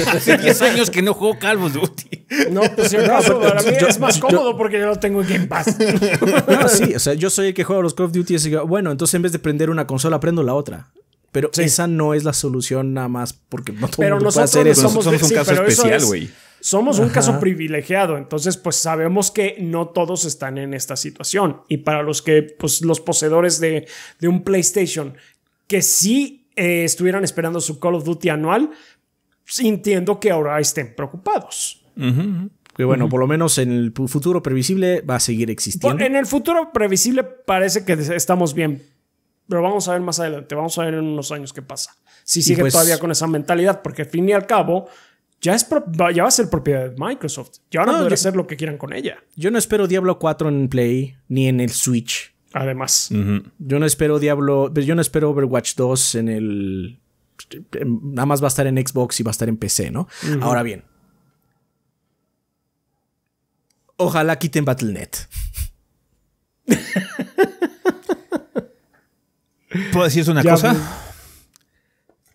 Hace 10 años que no juego Call of Duty. No, pues no, para mí es más cómodo porque yo lo tengo en Game Pass. No, sí, o sea, yo soy el que juega los Call of Duty y bueno, entonces en vez de prender una consola, prendo la otra. Pero esa no es la solución nada más porque no todo pero mundo puede hacer Somos, un caso especial, güey. Somos un caso privilegiado, entonces pues sabemos que no todos están en esta situación. Y para los que, pues los poseedores de, de un PlayStation que sí eh, estuvieran esperando su Call of Duty anual, entiendo que ahora estén preocupados. Y Que bueno, por lo menos en el futuro previsible va a seguir existiendo. En el futuro previsible parece que estamos bien, pero vamos a ver más adelante, vamos a ver en unos años qué pasa. Si sigue pues todavía con esa mentalidad, porque al fin y al cabo, ya, va a ser propiedad de Microsoft. Ya van no, a poder hacer lo que quieran con ella. Yo no espero Diablo 4 en Play ni en el Switch. Además. Yo no espero Diablo. Pues, yo no espero Overwatch 2 en el. Nada más va a estar en Xbox y va a estar en PC, ¿no? Ahora bien. Ojalá quiten Battle.net. ¿Puedo decirte una cosa?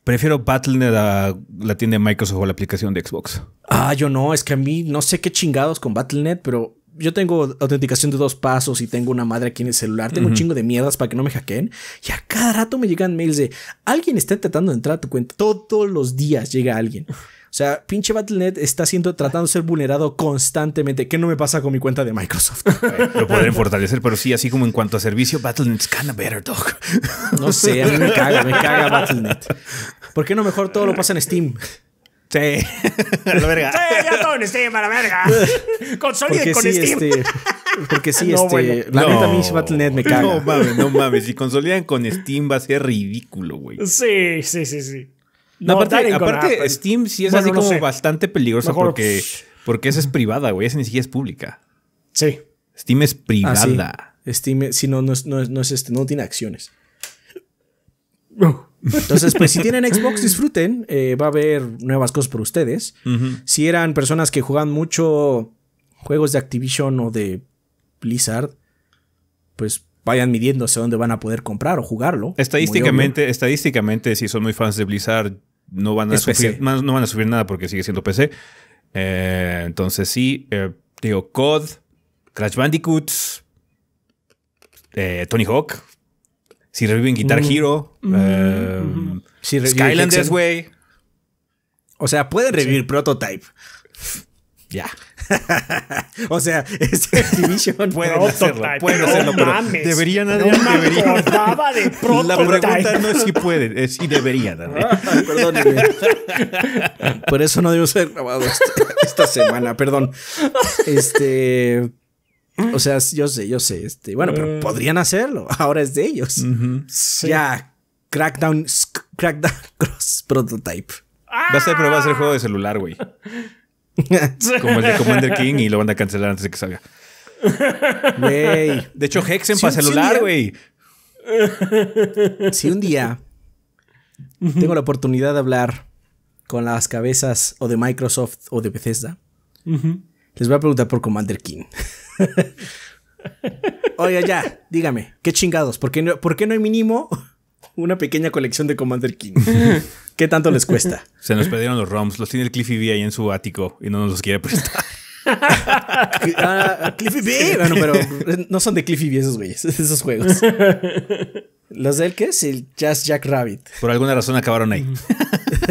Prefiero Battle.net a la tienda de Microsoft o la aplicación de Xbox. Ah, yo no, es que a mí no sé qué chingados con Battle.net, pero yo tengo autenticación de dos pasos y tengo una madre aquí en el celular. Tengo un chingo de mierdas para que no me hackeen. Y a cada rato me llegan mails de alguien está tratando de entrar a tu cuenta. Todos los días llega alguien. O sea, pinche Battle.net está siendo, tratando de ser vulnerado constantemente. ¿Qué no me pasa con mi cuenta de Microsoft? lo pueden fortalecer, pero sí, así como en cuanto a servicio, Battle.net Battle.net's a better, dog. No sé, a mí me caga, me caga Battle.net. ¿Por qué no mejor todo lo pasa en Steam? Sí. A la verga. Sí, ya todo en Steam, a la verga. Consoliden con Steam. Este, porque sí, este. Bueno. La no, mí si Battle.net me caga. No mames, no mames. Si consolidan con Steam va a ser ridículo, güey. Sí, sí, sí, sí. aparte, aparte Steam sí es así como bastante peligroso porque, porque esa es privada, güey. Esa ni siquiera es pública. Sí. Steam es privada. Ah, Steam, si no, no, es, no, es, este, no tiene acciones. Entonces, pues si tienen Xbox, disfruten. Eh, va a haber nuevas cosas por ustedes. Si eran personas que juegan mucho juegos de Activision o de Blizzard, pues vayan midiéndose dónde van a poder comprar o jugarlo. Estadísticamente, estadísticamente, si son muy fans de Blizzard, no van a, sufrir, no van a sufrir nada porque sigue siendo PC. Eh, entonces sí, eh, digo, COD, Crash Bandicoot, eh, Tony Hawk, si reviven Guitar Hero, em, Skylanders, güey. O sea, pueden revivir Prototype. Ya. o sea, es este Activision. puede hacerlo, pueden hacerlo, pero deberían, deberían. De La pregunta no es si pueden, es si deberían. Ah, perdónenme. Por eso no debo ser grabado este- esta semana, perdón. Este... O sea, yo sé, yo sé. Este, bueno, pero mm. podrían hacerlo. Ahora es de ellos. Ya, Crackdown, Crackdown Cross Prototype. Va a ser, pero va a ser juego de celular, güey. Como el de Commander King y lo van a cancelar antes de que salga. De hecho, Hexen para celular, güey. Si, un día tengo la oportunidad de hablar con las cabezas o de Microsoft o de Bethesda, les voy a preguntar por Commander King. Oiga, ya, dígame, ¿qué chingados? ¿Por qué no, hay mínimo una pequeña colección de Commander King? ¿Qué tanto les cuesta? Se nos perdieron los ROMs, los tiene el Cliffy B ahí en su ático y no nos los quiere prestar. Ah, Cliffy B. Bueno, pero no son de Cliffy B esos güeyes, esos juegos. Los del qué es el Jazz Jack Rabbit. Por alguna razón acabaron ahí.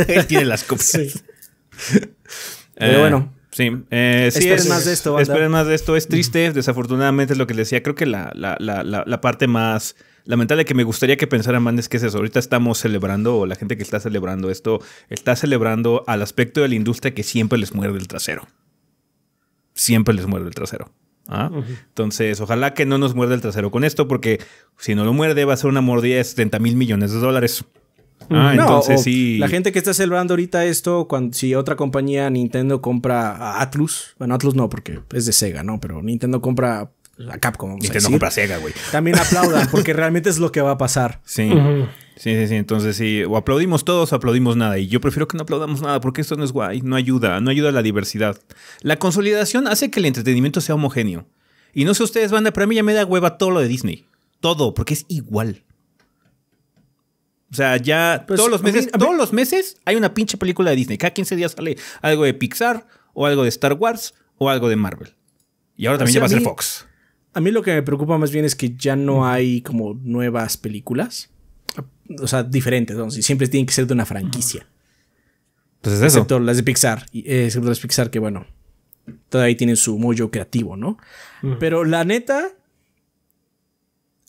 Él tiene las copias. Pero bueno, Sí, eh, esperen es, más de esto. Esperen más de esto. Es triste, desafortunadamente es lo que les decía. Creo que la, parte más lamentable que me gustaría que pensaran man, es que es eso. Ahorita estamos celebrando, o la gente que está celebrando esto, está celebrando al aspecto de la industria que siempre les muerde el trasero. Siempre les muerde el trasero. ¿Ah? Entonces, ojalá que no nos muerde el trasero con esto, porque si no lo muerde, va a ser una mordida de 70 mil millones de dólares. Ah, entonces sí. La gente que está celebrando ahorita esto, cuando, si otra compañía, Nintendo compra a Atlus, bueno, Atlus no, porque es de Sega, ¿no? Pero Nintendo compra a Capcom. Nintendo compra a Sega, güey. También aplaudan, porque realmente es lo que va a pasar. Sí. Sí, sí, Entonces, sí, o aplaudimos todos o aplaudimos nada. Y yo prefiero que no aplaudamos nada porque esto no es guay, no ayuda, no ayuda a la diversidad. La consolidación hace que el entretenimiento sea homogéneo. Y no sé ustedes, banda, pero a mí ya me da hueva todo lo de Disney. Todo, porque es igual. O sea, ya pues, todos los meses, todos los meses hay una pinche película de Disney. Cada 15 días sale algo de Pixar o algo de Star Wars o algo de Marvel. Y ahora también ya va a ser Fox. A mí lo que me preocupa más bien es que ya no mm. hay como nuevas películas. O sea, diferentes. siempre tienen que ser de una franquicia. Entonces, pues eso. Excepto las de Pixar. Eh, excepto las de Pixar que, bueno, todavía tienen su mollo creativo, ¿no? Pero la neta,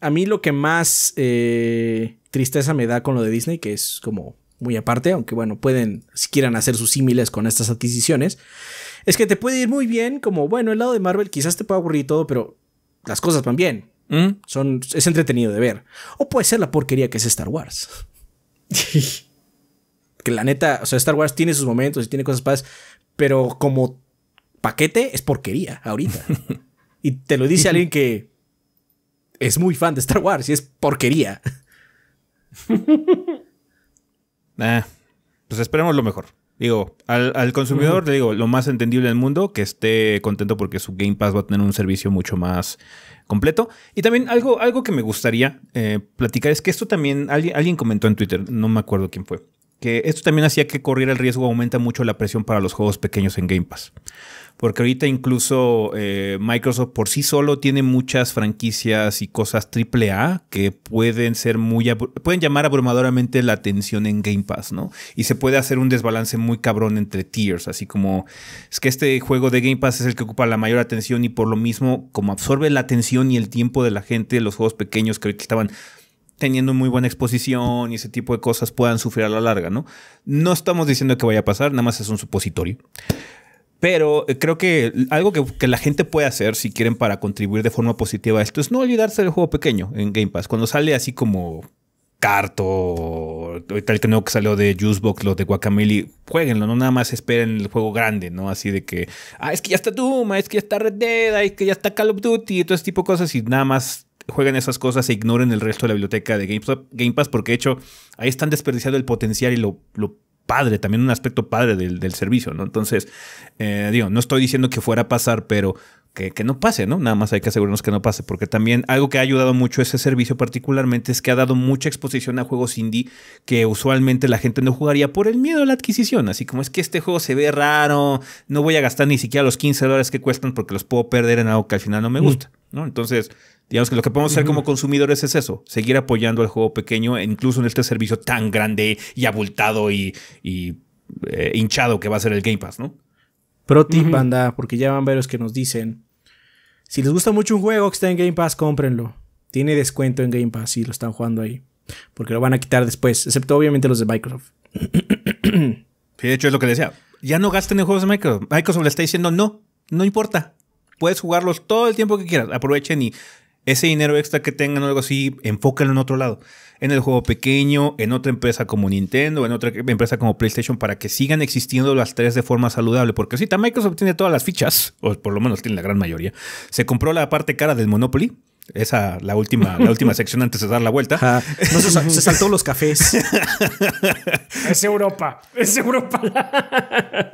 a mí lo que más eh, tristeza me da con lo de Disney, que es como muy aparte, aunque bueno, pueden, si quieran hacer sus símiles con estas adquisiciones, es que te puede ir muy bien, como bueno, el lado de Marvel quizás te pueda aburrir todo, pero las cosas van bien. Mm. Son, es entretenido de ver. O puede ser la porquería que es Star Wars. que la neta, o sea, Star Wars tiene sus momentos y tiene cosas padres, pero como paquete es porquería ahorita. y te lo dice alguien que es muy fan de Star Wars y es porquería. pues esperemos lo mejor. Digo, al, consumidor le digo lo más entendible del mundo, que esté contento porque su Game Pass va a tener un servicio mucho más completo. Y también algo, algo que me gustaría eh, platicar es que esto también, alguien, alguien comentó en Twitter, no me acuerdo quién fue, que esto también hacía que corriera el riesgo, aumenta mucho la presión para los juegos pequeños en Game Pass porque ahorita incluso eh, Microsoft por sí solo tiene muchas franquicias y cosas AAA que pueden ser muy pueden llamar abrumadoramente la atención en Game Pass, ¿no? Y se puede hacer un desbalance muy cabrón entre tiers, así como es que este juego de Game Pass es el que ocupa la mayor atención y por lo mismo como absorbe la atención y el tiempo de la gente, los juegos pequeños que estaban teniendo muy buena exposición y ese tipo de cosas puedan sufrir a la larga, ¿no? No estamos diciendo que vaya a pasar, nada más es un supositorio. Pero eh, creo que algo que, la gente puede hacer si quieren para contribuir de forma positiva a esto es no olvidarse del juego pequeño en Game Pass. Cuando sale así como Carto, tal que nuevo que salió de Juicebox, lo de Guacamole, jueguenlo, no nada más esperen el juego grande, ¿no? Así de que, ah, es que ya está Doom, es que ya está Red Dead, es que ya está Call of Duty, y todo ese tipo de cosas y nada más jueguen esas cosas e ignoren el resto de la biblioteca de Game Pass, porque de hecho ahí están desperdiciando el potencial y lo, lo padre, también un aspecto padre del, servicio, ¿no? Entonces, eh, digo, no estoy diciendo que fuera a pasar, pero que, que, no pase, ¿no? Nada más hay que asegurarnos que no pase, porque también algo que ha ayudado mucho ese servicio particularmente es que ha dado mucha exposición a juegos indie que usualmente la gente no jugaría por el miedo a la adquisición, así como es que este juego se ve raro, no voy a gastar ni siquiera los 15 dólares que cuestan porque los puedo perder en algo que al final no me mm. gusta, ¿no? Entonces, Digamos que lo que podemos hacer como consumidores es eso, seguir apoyando al juego pequeño, e incluso en este servicio tan grande y abultado y, eh, hinchado que va a ser el Game Pass, ¿no? Pro tip, porque ya van varios que nos dicen, si les gusta mucho un juego que está en Game Pass, cómprenlo. Tiene descuento en Game Pass y lo están jugando ahí, porque lo van a quitar después, excepto obviamente los de Microsoft. sí, de hecho es lo que decía, ya no gasten en juegos de Microsoft. Microsoft le está diciendo, no, no importa. Puedes jugarlos todo el tiempo que quieras. Aprovechen y ese dinero extra que tengan o algo así, enfóquenlo en otro lado. En el juego pequeño, en otra empresa como Nintendo, en otra empresa como PlayStation, para que sigan existiendo las tres de forma saludable. Porque si también Microsoft tiene todas las fichas, o por lo menos tiene la gran mayoría. Se compró la parte cara del Monopoly esa, la última, la última sección antes de dar la vuelta. se, saltó los cafés. es Europa, es Europa.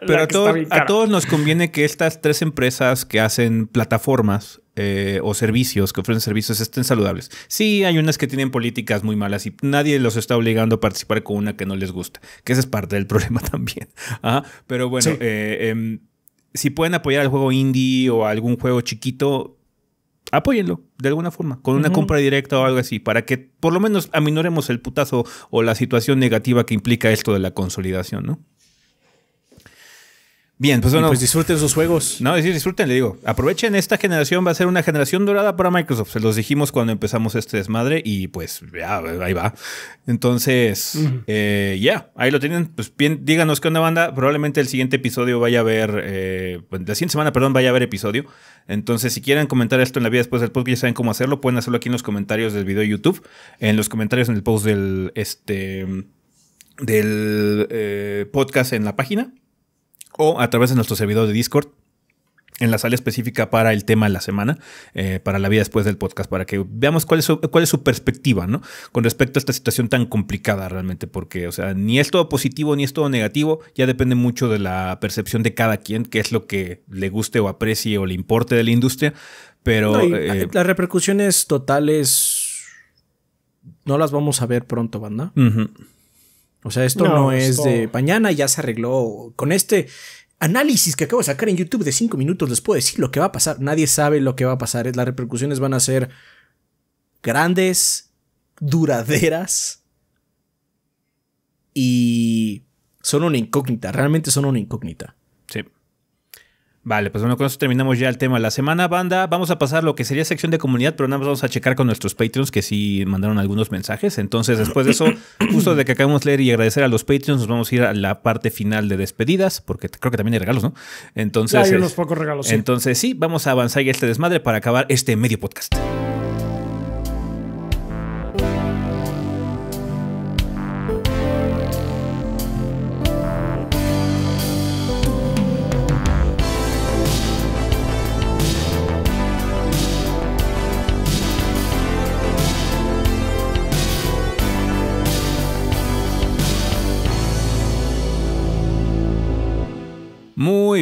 Pero a, todos, nos conviene que estas tres empresas que hacen plataformas eh, o servicios, que ofrecen servicios, estén saludables. Sí, hay unas que tienen políticas muy malas y nadie los está obligando a participar con una que no les gusta, que ese es parte del problema también. Pero bueno, eh, em, si pueden apoyar al juego indie o algún juego chiquito, apóyenlo de alguna forma, con una compra directa o algo así, para que por lo menos aminoremos el putazo o la situación negativa que implica esto de la consolidación, ¿no? Bien, pues bueno. pues disfruten sus juegos. No, decir, disfruten, le digo. Aprovechen, esta generación va a ser una generación dorada para Microsoft. Se los dijimos cuando empezamos este desmadre y pues ya, ahí va. Entonces, eh, ya, ahí lo tienen. Pues bien, díganos qué onda banda. Probablemente el siguiente episodio vaya a haber, eh, la siguiente semana, perdón, vaya a haber episodio. Entonces, si quieren comentar esto en la vida después del podcast, ya saben cómo hacerlo. Pueden hacerlo aquí en los comentarios del video de YouTube, en los comentarios en el post del, este, del eh, podcast en la página o a través de nuestro servidor de Discord en la sala específica para el tema de la semana, eh, para la vida después del podcast, para que veamos cuál es, su, cuál es su perspectiva, ¿no? Con respecto a esta situación tan complicada realmente, porque, o sea, ni es todo positivo ni es todo negativo, ya depende mucho de la percepción de cada quien, qué es lo que le guste o aprecie o le importe de la industria, pero... Eh, eh, las repercusiones totales no las vamos a ver pronto, banda. O sea, esto no, pues, es de oh. mañana, ya se arregló. Con este análisis que acabo de sacar en YouTube de cinco minutos, les puedo decir lo que va a pasar. Nadie sabe lo que va a pasar. Las repercusiones van a ser grandes, duraderas y son una incógnita. Realmente son una incógnita. Vale, pues bueno, con eso terminamos ya el tema de la semana, banda. Vamos a pasar lo que sería sección de comunidad, pero nada más vamos a checar con nuestros Patreons que sí mandaron algunos mensajes. Entonces, después de eso, justo de que acabamos de leer y agradecer a los Patreons, nos vamos a ir a la parte final de despedidas, porque creo que también hay regalos, ¿no? Entonces. hay unos pocos regalos. Entonces, sí, vamos a avanzar ya este desmadre para acabar este medio podcast.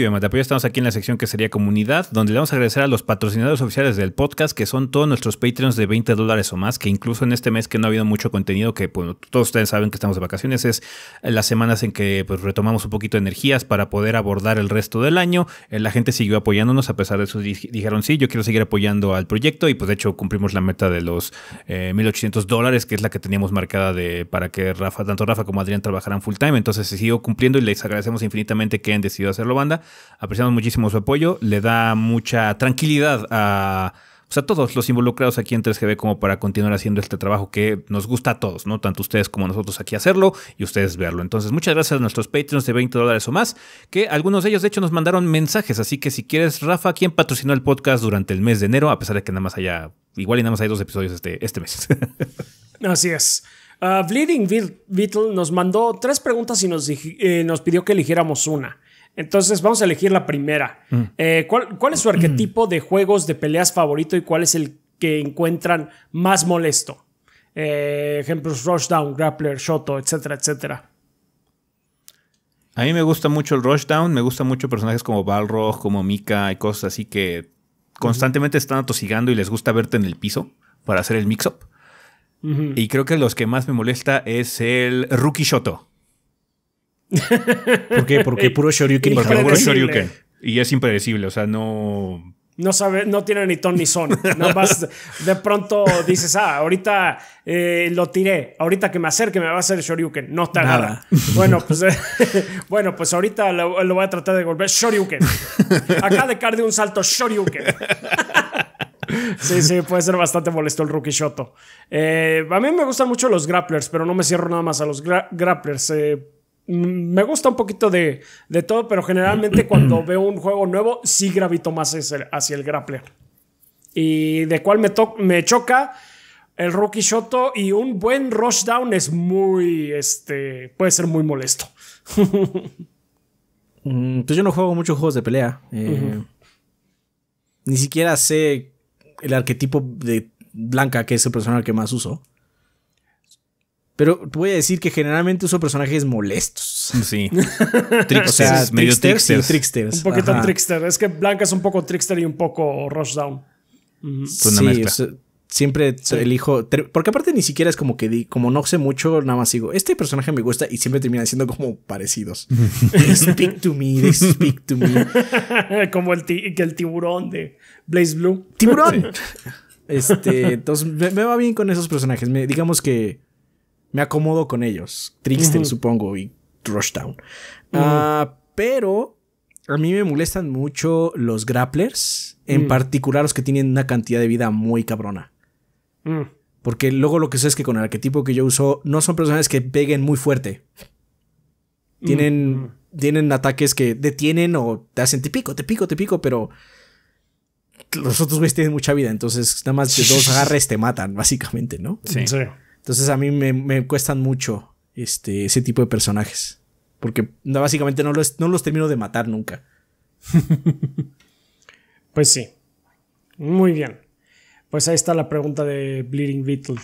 de apoyo estamos aquí en la sección que sería comunidad, donde le vamos a agradecer a los patrocinadores oficiales del podcast, que son todos nuestros Patreons de 20 dólares o más, que incluso en este mes que no ha habido mucho contenido, que todos ustedes saben que estamos de vacaciones, es las semanas en que pues, retomamos un poquito de energías para poder abordar el resto del año. Eh, la gente siguió apoyándonos, a pesar de eso dijeron, sí, yo quiero seguir apoyando al proyecto y pues de hecho cumplimos la meta de los 1.800 eh, dólares, que es la que teníamos marcada de, para que Rafa, tanto Rafa como Adrián trabajaran full time, entonces se siguió cumpliendo y les agradecemos infinitamente que hayan decidido hacerlo banda. Apreciamos muchísimo su apoyo. Le da mucha tranquilidad a, pues, a todos los involucrados aquí en 3GB como para continuar haciendo este trabajo que nos gusta a todos, ¿no? Tanto ustedes como nosotros aquí hacerlo y ustedes verlo. Entonces, muchas gracias a nuestros Patreons de 20 dólares o más, que algunos de ellos de hecho nos mandaron mensajes, así que si quieres, Rafa, ¿quién patrocinó el podcast durante el mes de enero, a pesar de que nada más haya, igual y nada más hay dos episodios este, este mes. así es. Ah, Bleeding Beetle nos mandó tres preguntas y nos, eh, nos pidió que eligiéramos una. Entonces vamos a elegir la primera. Mm. Eh, ¿cuál, es su arquetipo de juegos de peleas favorito y cuál es el que encuentran más molesto? Eh, ejemplos Rushdown, Grappler, Shoto, etcétera, etcétera. A mí me gusta mucho el Rushdown, me gusta mucho personajes como Balrog, como Mika y cosas así que constantemente están atosigando y les gusta verte en el piso para hacer el mix-up. Y creo que los que más me molesta es el Rookie Shoto. ¿Por qué? Porque puro Porque puro Shoryuken. Y es impredecible, o sea, no. No sabe, no tiene ni ton ni son. Nada más de pronto dices, ah, ahorita eh, lo tiré. Ahorita que me acerque me va a hacer Shoryuken. No está nada. Bueno, pues, bueno, pues ahorita lo, voy a tratar de golpear. Shoryuken. Acá de de un salto Shoryuken. Sí, sí, puede ser bastante molesto el rookie Shoto. Eh, a mí me gustan mucho los grapplers, pero no me cierro nada más a los grapplers. Eh, Mm, me gusta un poquito de, todo, pero generalmente cuando veo un juego nuevo, sí gravito más hacia el grappler. Y de cuál me, me choca el Rookie Shoto y un buen rushdown es muy, este, puede ser muy molesto. Mm, pues yo no juego muchos juegos de pelea. Eh, ni siquiera sé el arquetipo de blanca que es el personaje que más uso. Pero voy a decir que generalmente uso personajes molestos. Sí. o sea, medio tricksters, Un poquito trickster. Es que Blanca es un poco trickster y un poco rushdown. Sí, siempre elijo. Porque aparte ni siquiera es como que como no sé mucho, nada más digo, este personaje me gusta y siempre termina siendo como parecidos. speak to me, they speak to me. como el, que el tiburón de Blaze Blue. ¡Tiburón! Este, entonces me, va bien con esos personajes. digamos que me acomodo con ellos. Trickster, supongo, y Rushdown. Ah, pero a mí me molestan mucho los grapplers, en mm. particular los que tienen una cantidad de vida muy cabrona. Mm. Porque luego lo que sé es que con el arquetipo que yo uso, no son personajes que peguen muy fuerte. Tienen, mm, tienen ataques que detienen o te hacen te pico, te pico, te pico, pero los otros güeyes tienen mucha vida. Entonces, nada más dos agarres te matan, básicamente, ¿no? sí. Entonces a mí me, cuestan mucho este, ese tipo de personajes. Porque básicamente no los, no los termino de matar nunca. pues sí. Muy bien. Pues ahí está la pregunta de Bleeding Beetle.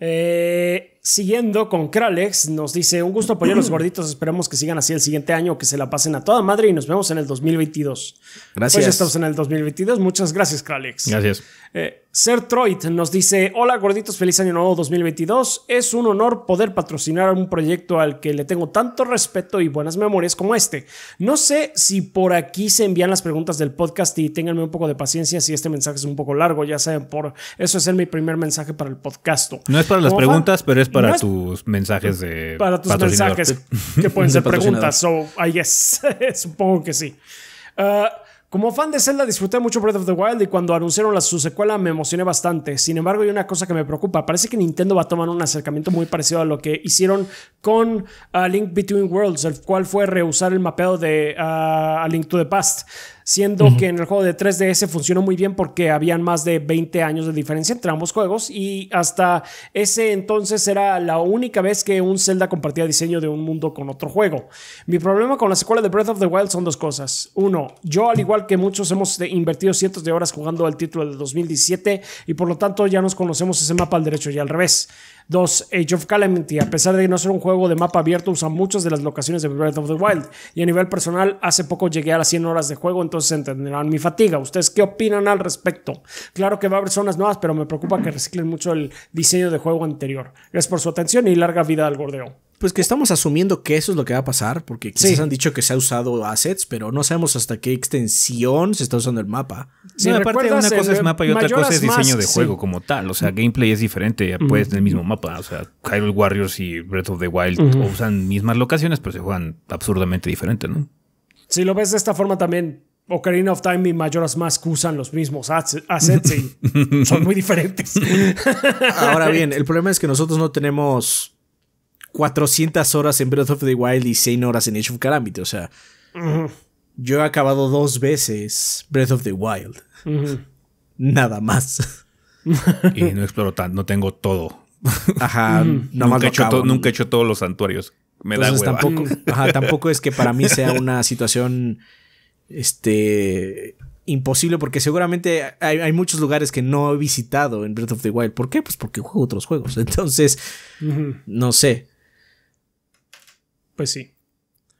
Eh, Siguiendo con Kralex, nos dice, un gusto apoyar los gorditos, esperemos que sigan así el siguiente año, que se la pasen a toda madre y nos vemos en el 2022. Pues gracias. Pues estamos en el 2022, muchas gracias Kralex. Gracias. Eh, nos dice, hola gorditos, feliz año nuevo 2022, es un honor poder patrocinar un proyecto al que le tengo tanto respeto y buenas memorias como este. No sé si por aquí se envían las preguntas del podcast y ténganme un poco de paciencia si este mensaje es un poco largo, ya saben, por eso es el, mi primer mensaje para el podcast. No es para las preguntas, pero es para para tus mensajes de. Para tus mensajes, que pueden ser preguntas. O, so, Supongo que sí. Ah, como fan de Zelda disfruté mucho Breath of the Wild y cuando anunciaron la, su secuela me emocioné bastante. Sin embargo, hay una cosa que me preocupa. Parece que Nintendo va a tomar un acercamiento muy parecido a lo que hicieron con ah, Link Between Worlds, el cual fue rehusar el mapeo de ah, A Link to the Past siendo que en el juego de 3DS funcionó muy bien porque habían más de 20 años de diferencia entre ambos juegos y hasta ese entonces era la única vez que un Zelda compartía diseño de un mundo con otro juego. Mi problema con la secuela de Breath of the Wild son dos cosas. Uno, yo al igual que muchos hemos invertido cientos de horas jugando al título del 2017 y por lo tanto ya nos conocemos ese mapa al derecho y al revés. 2. Age of Calamity, a pesar de no ser un juego de mapa abierto, usa muchas de las locaciones de Breath of the Wild. Y a nivel personal, hace poco llegué a las 100 horas de juego, entonces entenderán mi fatiga. ¿Ustedes qué opinan al respecto? Claro que va a haber zonas nuevas, pero me preocupa que reciclen mucho el diseño de juego anterior. Gracias por su atención y larga vida al gordeo. Pues que estamos asumiendo que eso es lo que va a pasar, porque quizás han dicho que se ha usado assets, pero no sabemos hasta qué extensión se está usando el mapa. Sí, aparte una cosa es mapa y otra cosa es diseño de juego como tal. O sea, gameplay es diferente, pues del mismo mapa. O sea, Hyrule Warriors y Breath of the Wild usan mismas locaciones, pero se juegan absurdamente diferente, ¿no? Si lo ves de esta forma también, Ocarina of Time y Majora's Mask usan los mismos assets y son muy diferentes. Ahora bien, el problema es que nosotros no tenemos 400 horas en Breath of the Wild y 100 horas en Age of Calamity. O sea, yo he acabado dos veces Breath of the Wild. Nada más. y no exploro tanto, no tengo todo. Ajá, nunca, he hecho nunca he hecho todos los santuarios. Me da hueva. Tampoco, ajá, tampoco es que para mí sea una situación este imposible porque seguramente hay, muchos lugares que no he visitado en Breath of the Wild. ¿Por qué? Pues porque juego otros juegos. Entonces, no sé. Pues sí.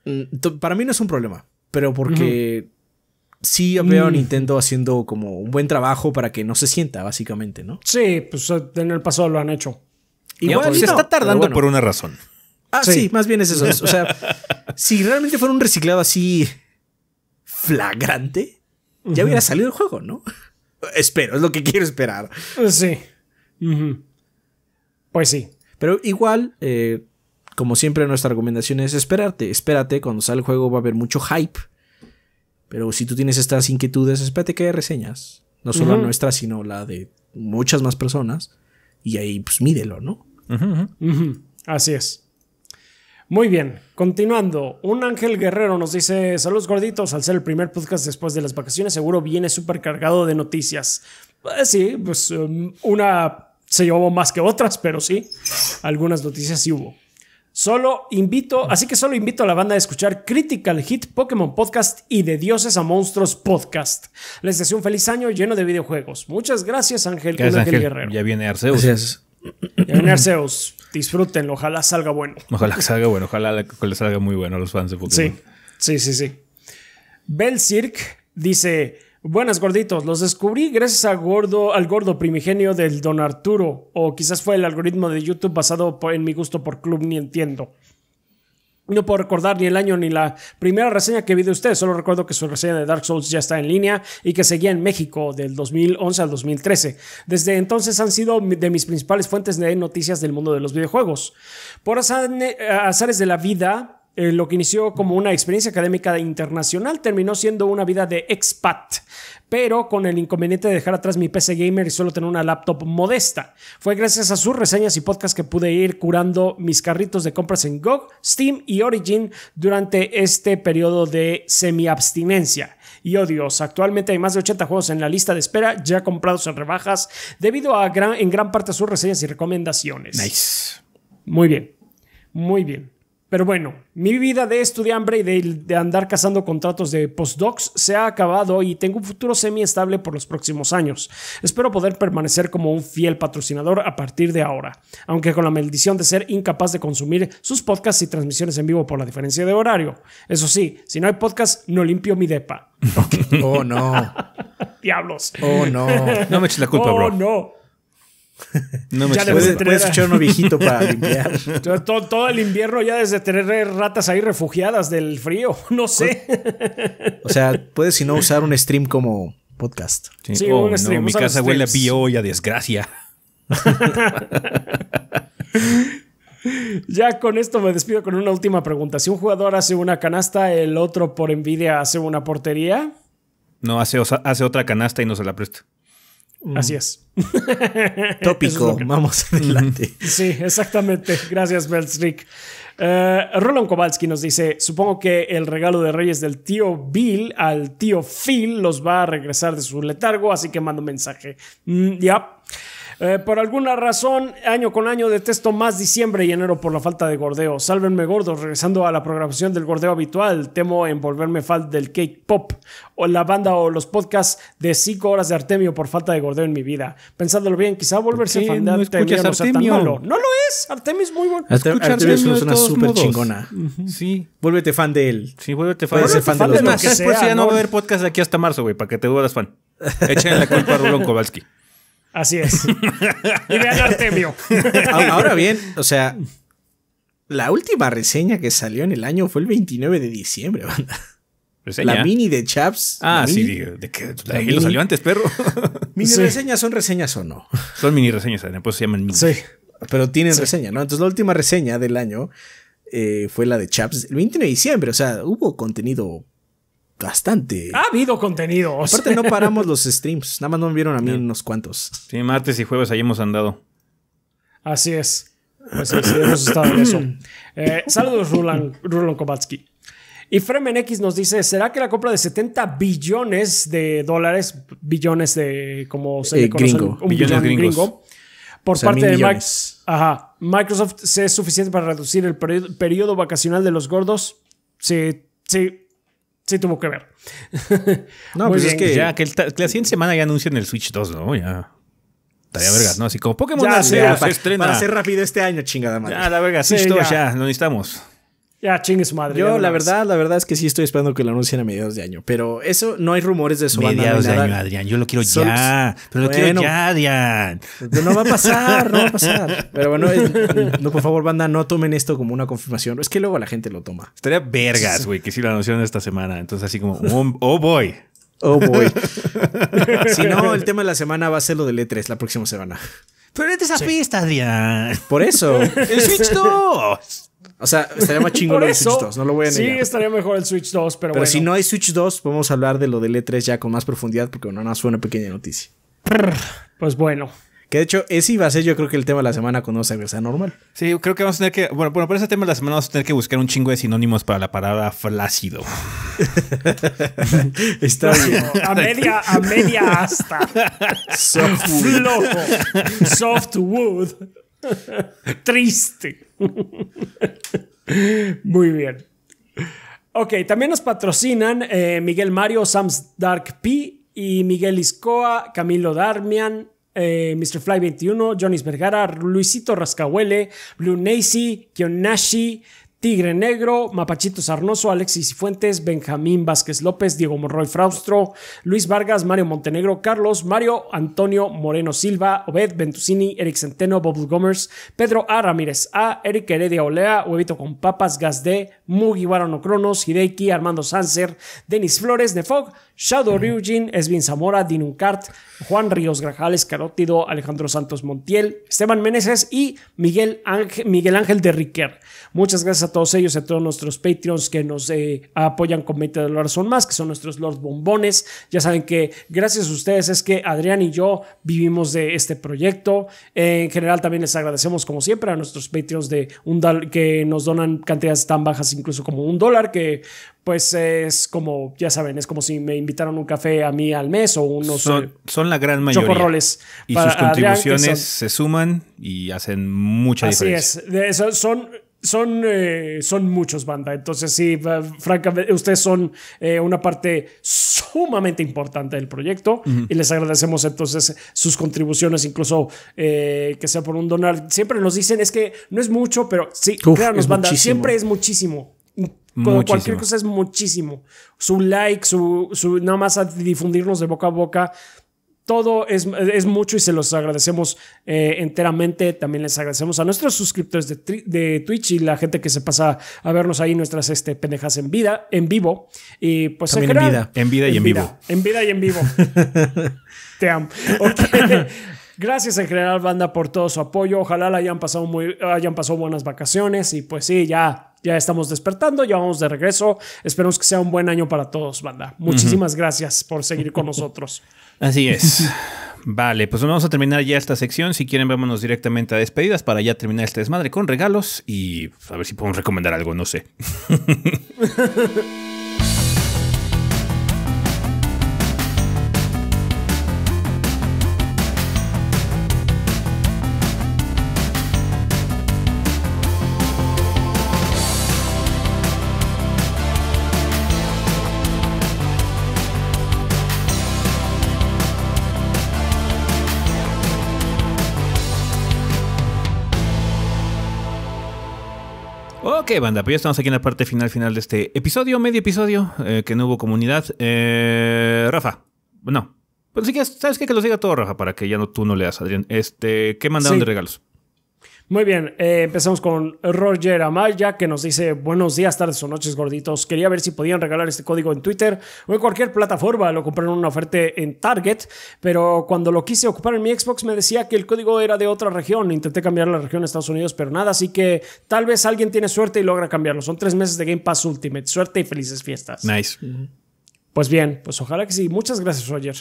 Mm, para mí no es un problema, pero porque sí veo a mm. Nintendo haciendo como un buen trabajo para que no se sienta, básicamente, ¿no? Sí, pues eh, en el pasado lo han hecho. Igual se está tardando por una razón. Ah, sí. más bien es eso. O sea, si realmente fuera un reciclado así flagrante, ya hubiera salido el juego, ¿no? Espero, es lo que quiero esperar. Sí. Pues sí. Pero igual, eh, como siempre, nuestra recomendación es esperarte. Espérate, cuando sale el juego va a haber mucho hype. Pero si tú tienes estas inquietudes, espérate que hay reseñas. No solo la nuestra, sino la de muchas más personas. Y ahí, pues mídelo, ¿no? Así es. Muy bien, continuando. Un Ángel Guerrero nos dice: Saludos gorditos, al ser el primer podcast después de las vacaciones, seguro viene súper cargado de noticias. Eh, sí, pues um, una se llevó más que otras, pero sí, algunas noticias sí hubo. Solo invito, así que solo invito a la banda a escuchar Critical Hit Pokémon Podcast y De Dioses a Monstruos Podcast. Les deseo un feliz año lleno de videojuegos. Muchas gracias, Ángel, Guerrero. Ya viene Arceus. Ya viene Arceus. Disfrútenlo, ojalá salga bueno. Ojalá salga bueno, ojalá le salga muy bueno a los fans de Pokémon. Sí, sí, sí, sí. Bell dice. Buenas gorditos, los descubrí gracias a gordo, al gordo primigenio del Don Arturo, o quizás fue el algoritmo de YouTube basado en mi gusto por club, ni entiendo. No puedo recordar ni el año ni la primera reseña que vi de ustedes, solo recuerdo que su reseña de Dark Souls ya está en línea y que seguía en México del 2011 al 2013. Desde entonces han sido de mis principales fuentes de noticias del mundo de los videojuegos. Por eh, azares de la vida, eh, lo que inició como una experiencia académica internacional terminó siendo una vida de expat, pero con el inconveniente de dejar atrás mi PC gamer y solo tener una laptop modesta. Fue gracias a sus reseñas y podcasts que pude ir curando mis carritos de compras en GOG, Steam y Origin durante este periodo de semiabstinencia. Y oh Dios, actualmente hay más de 80 juegos en la lista de espera ya comprados en rebajas debido a en gran parte a sus reseñas y recomendaciones. Nice. Muy bien, muy bien. Pero bueno, mi vida de estudiante y de, andar cazando contratos de postdocs se ha acabado y tengo un futuro semiestable por los próximos años. Espero poder permanecer como un fiel patrocinador a partir de ahora, aunque con la maldición de ser incapaz de consumir sus podcasts y transmisiones en vivo por la diferencia de horario. Eso sí, si no hay podcast, no limpio mi depa. Oh no. Diablos. Oh no. No me eches la culpa, oh, bro. Oh no. No me puedes, puedes uno viejito para limpiar. todo, el invierno ya desde tener ratas ahí refugiadas del frío, no sé. O sea, puedes si no usar un stream como podcast. Sí, oh, mi casa huele a y desgracia. Ya con esto me despido con una última pregunta. Si un jugador hace una canasta, el otro por envidia hace una portería. No, hace, hace otra canasta y no se la presta. Mm. Así es. Tópico, vamos adelante. Sí, exactamente. Gracias, Belstrick. Eh, Roland Kowalski nos dice: Supongo que el regalo de Reyes del tío Bill al tío Phil los va a regresar de su letargo, así que mando un mensaje. Mm, ya. Eh, por alguna razón, año con año detesto más diciembre y enero por la falta de gordeo. Sálvenme gordos, regresando a la programación del gordeo habitual. Temo en volverme fan del cake pop o la banda o los podcasts de 5 horas de Artemio por falta de gordeo en mi vida. Pensándolo bien, quizá volverse fan de Artemio no sea tan malo. No lo es, Artemio es muy bueno. Artemio, Artemio es una persona súper chingona. Sí. Vuélvete fan de él. Sí, vuélvete fan, de, los si ya no va a haber podcast de aquí hasta marzo, güey, para que te vuelvas fan. Echen la culpa a Rubén Kowalski. Así es. y vean Artemio. Ahora bien, o sea, la última reseña que salió en el año fue el 29 de diciembre, banda. La mini de Chaps. Ah, sí, de, que lo salió antes, perro. mini reseñas son reseñas o no. Son mini reseñas, pues se llaman mini. Sí, pero tienen reseña, ¿no? Entonces la última reseña del año eh, fue la de Chaps el 29 de diciembre, o sea, hubo contenido bastante. Ha habido contenido. Aparte, no paramos los streams. Nada más no me vieron a mí unos cuantos. Sí, martes y jueves ahí hemos andado. Así es. Pues sí, hemos estado en eso. Eh, saludos, Rulan, Rulan Y FremenX X nos dice, ¿será que la compra de 70 billones de dólares, billones de como se le eh, conoce, un billón gringo, por parte de Max, Microsoft, ¿se es suficiente para reducir el periodo vacacional de los gordos? Sí, sí, sí tuvo que ver. no, pues es que ya que, la siguiente semana ya anuncian el Switch 2, ¿no? Ya. Estaría vergas, ¿no? Así como Pokémon ya, se para, estrena. Para ser rápido este año, chingada madre. Ya, la verga, Switch sí, 2 ya, lo necesitamos. Ya, chingue su madre. Yo, la verdad, la verdad es que sí estoy esperando que lo anuncien a mediados de año. Pero eso, no hay rumores de su Mediados de año, Adrián. Yo lo quiero ya. Pero lo quiero ya, Adrián. No va a pasar, no va a pasar. Pero bueno, eh, no, por favor, banda, no tomen esto como una confirmación. Es que luego la gente lo toma. Estaría vergas, güey, que sí lo anunciaron esta semana. Entonces, así como, oh, oh boy. Oh boy. si no, el tema de la semana va a ser lo del E3 la próxima semana. Pero e es esa apesta, Adrián. Por eso. ¡El Switch 2! O sea, estaría más chingón el Switch 2, no lo voy a negar. Sí, estaría mejor el Switch 2, pero, bueno. pero si no hay Switch 2, podemos hablar de lo del E3 ya con más profundidad, porque no, nos fue una pequeña noticia. Pues bueno. Que de hecho, ese iba a ser yo creo que el tema de la semana cuando se regresa normal. Sí, creo que vamos a tener que. Bueno, bueno, para ese tema de la semana vamos a tener que buscar un chingo de sinónimos para la palabra flácido. Está bien. A media, a media asta. Softwood. Flojo. wood. Triste. Muy bien. Ok, también nos patrocinan eh, Miguel Mario, Sam's Dark P y Miguel Iscoa, Camilo Darmian, eh, Mr. Fly 21, Johnny Vergara, Luisito Rascahuele, Blue Nacy, Kionashi, Tigre Negro, Mapachito Sarnoso, Alexis Fuentes, Benjamín Vázquez López, Diego Monroy Fraustro, Luis Vargas, Mario Montenegro, Carlos, Mario Antonio Moreno Silva, Obed Ventusini, Eric Centeno, Bob Gomers, Pedro A. Ramírez A, Eric Heredia Olea, Huevito con Papas, Gas D, Mugi Guarano Cronos, Hideki, Armando Sanser, Denis Flores, Nefog, Shadow Ryujin, Esvin Zamora, Dinuncart, Juan Ríos Grajales, Carótido, Alejandro Santos Montiel, Esteban Meneses y Miguel Ángel, Miguel de Riquer. Muchas gracias a todos ellos, a todos nuestros Patreons que nos eh, apoyan con 20 dólares son más, que son nuestros Lord Bombones. Ya saben que gracias a ustedes es que Adrián y yo vivimos de este proyecto. en general también les agradecemos como siempre a nuestros Patreons de un que nos donan cantidades tan bajas incluso como un dólar que pues es como, ya saben, es como si me invitaran un café a mí al mes o unos... Son, eh, la gran mayoría. Chocorroles. Y sus contribuciones se suman y hacen mucha diferencia. Así es. son son, eh, son muchos, banda. Entonces, sí, eh, francamente, ustedes son eh, una parte sumamente importante del proyecto y les agradecemos entonces sus contribuciones, incluso que sea por un donar. Siempre nos dicen, es que no es mucho, pero sí, banda, siempre es muchísimo. Como cualquier cosa es muchísimo. Su like, su, su nada más a difundirnos de boca a boca, todo es, mucho y se los agradecemos eh, enteramente. También les agradecemos a nuestros suscriptores de, Twitch y la gente que se pasa a vernos ahí nuestras este, pendejas en vida, en vivo. Y pues en, vida. En vida y en, vivo. En vida y en vivo. Te amo. Gracias en general, banda, por todo su apoyo. Ojalá la hayan pasado muy, hayan pasado buenas vacaciones. Y pues sí, ya, ya estamos despertando, ya vamos de regreso. Esperemos que sea un buen año para todos, banda. Muchísimas gracias por seguir con nosotros. Así es. Vale, pues vamos a terminar ya esta sección. Si quieren, vámonos directamente a despedidas para ya terminar este desmadre con regalos y a ver si podemos recomendar algo, no sé. Qué banda, pues ya estamos aquí en la parte final final de este episodio, medio episodio, eh, que no hubo comunidad. Eh, Rafa, no. pues sí que, ¿sabes qué? Que lo diga todo, Rafa, para que ya no tú no leas, Adrián. Este, ¿qué mandaron de regalos? Muy bien, eh, empezamos con Roger Amaya que nos dice buenos días, tardes o noches gorditos. Quería ver si podían regalar este código en Twitter o en cualquier plataforma. Lo compraron una oferta en Target, pero cuando lo quise ocupar en mi Xbox me decía que el código era de otra región. Intenté cambiar la región a Estados Unidos, pero nada, así que tal vez alguien tiene suerte y logra cambiarlo. Son tres meses de Game Pass Ultimate. Suerte y felices fiestas. Nice. Pues bien, pues ojalá que sí. Muchas gracias, Roger.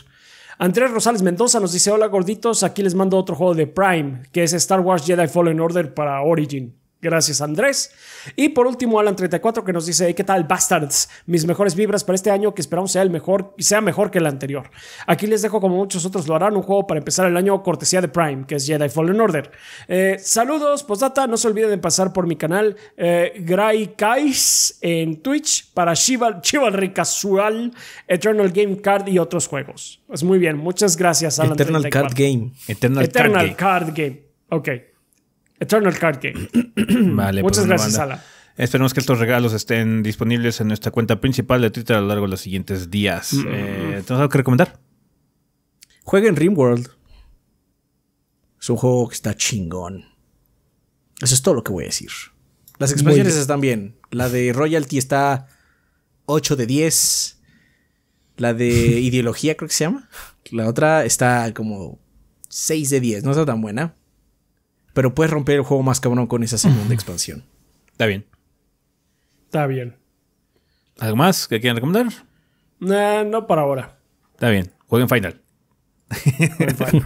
Andrés Rosales Mendoza nos dice, hola gorditos, aquí les mando otro juego de Prime, que es Star Wars Jedi Fallen Order para Origin. Gracias, Andrés. Y por último, Alan34 que nos dice: ¿Qué tal, bastards? Mis mejores vibras para este año que esperamos sea el mejor y sea mejor que el anterior. Aquí les dejo, como muchos otros lo harán, un juego para empezar el año cortesía de Prime, que es Jedi Fallen Order. Eh, saludos, postdata. No se olviden de pasar por mi canal eh, Gray Kais en Twitch para Chival, Chivalry Casual, Eternal Game Card y otros juegos. Pues muy bien, muchas gracias, Alan. Eternal Card Game. Eternal, Card, Game. Card Game. Ok. Eternal Card Game. vale, pues Muchas gracias, Ala. Esperemos que estos regalos estén disponibles en nuestra cuenta principal de Twitter a lo largo de los siguientes días. Mm. Eh, ¿Tenemos algo que recomendar? Jueguen Rimworld. Es un juego que está chingón. Eso es todo lo que voy a decir. Las expansiones están bien. La de Royalty está 8 de 10. La de Ideología creo que se llama. La otra está como 6 de 10. No está tan buena. Pero puedes romper el juego más cabrón con esa segunda expansión. Está bien. Está bien. ¿Algo más que quieran recomendar? No, no para ahora. Está bien. Jueguen Final.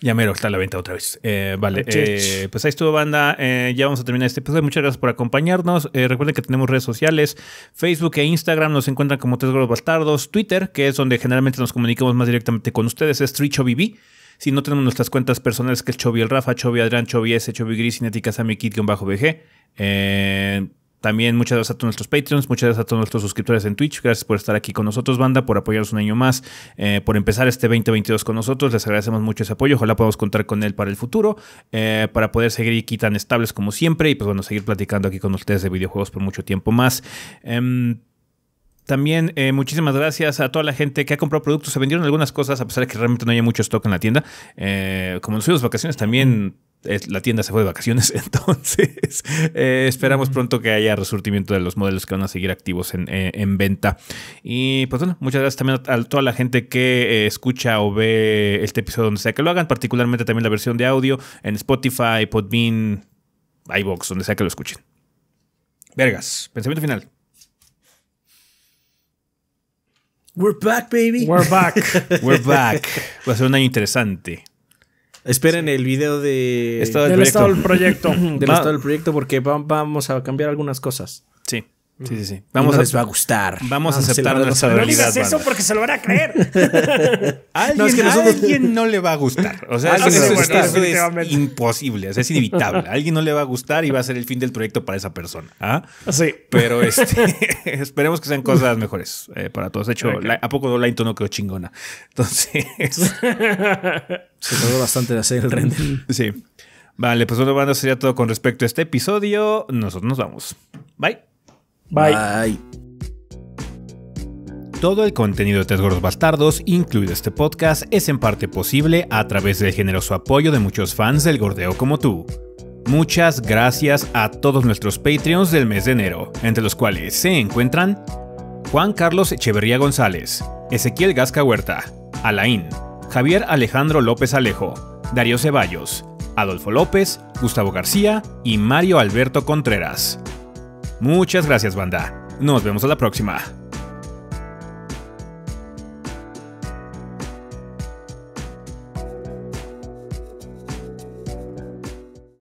ya mero está la venta otra vez. Eh, vale. Eh, pues ahí estuvo, banda. Eh, ya vamos a terminar este episodio. Muchas gracias por acompañarnos. recuerden que tenemos redes sociales: Facebook e Instagram. Nos encuentran como Tres Gordos Bastardos. Twitter, que es donde generalmente nos comunicamos más directamente con ustedes, es Trichobibi. Si no tenemos nuestras cuentas personales, que es Chovy el Rafa, Chovy Adrián, Chovy S, Chovy Gris, Cinética, Sammy Kid, bajo BG. Eh, también muchas gracias a todos nuestros Patreons, muchas gracias a todos nuestros suscriptores en Twitch. Gracias por estar aquí con nosotros, banda, por apoyarnos un año más, eh, por empezar este 2022 con nosotros. Les agradecemos mucho ese apoyo. Ojalá podamos contar con él para el futuro, eh, para poder seguir aquí tan estables como siempre y, pues bueno, seguir platicando aquí con ustedes de videojuegos por mucho tiempo más. Em, también eh, muchísimas gracias a toda la gente que ha comprado productos. Se vendieron algunas cosas a pesar de que realmente no haya mucho stock en la tienda. Eh, como nos fuimos de vacaciones también la tienda se fue de vacaciones, entonces eh, esperamos pronto que haya resurtimiento de los modelos que van a seguir activos en, venta. Y pues bueno, muchas gracias también a, toda la gente que escucha o ve este episodio donde sea que lo hagan, particularmente también la versión de audio en Spotify, Podbean, iBox, donde sea que lo escuchen. Vergas, pensamiento final. We're back, baby. We're back. We're back. Va a ser un año interesante. Esperen el video de... De del, proyecto. estado del proyecto. del estado del proyecto porque vamos a cambiar algunas cosas. Sí. Sí, sí, sí. Vamos a, les va a gustar. Vamos, a aceptar nuestra realidad. No digas eso porque se lo van a creer. ¿Alguien, no, alguien no le va a gustar. O sea, es, imposible. es inevitable. alguien no le va a gustar y va a ser el fin del proyecto para esa persona. ¿Ah? Sí. Pero este, esperemos que sean cosas mejores eh, para todos. De hecho, ¿a poco la no quedó chingona? Entonces. se tardó bastante de hacer el render. Sí. Vale, pues bueno, sería todo con respecto a este episodio. Nosotros nos vamos. Bye. Bye. Todo el contenido de Tres Gordos Bastardos, incluido este podcast, es en parte posible a través del generoso apoyo de muchos fans del gordeo como tú. Muchas gracias a todos nuestros Patreons del mes de enero, entre los cuales se encuentran Juan Carlos Echeverría González, Ezequiel Gasca Huerta, Alain, Javier Alejandro López Alejo, Darío Ceballos, Adolfo López, Gustavo García y Mario Alberto Contreras. Muchas gracias, banda. Nos vemos a la próxima.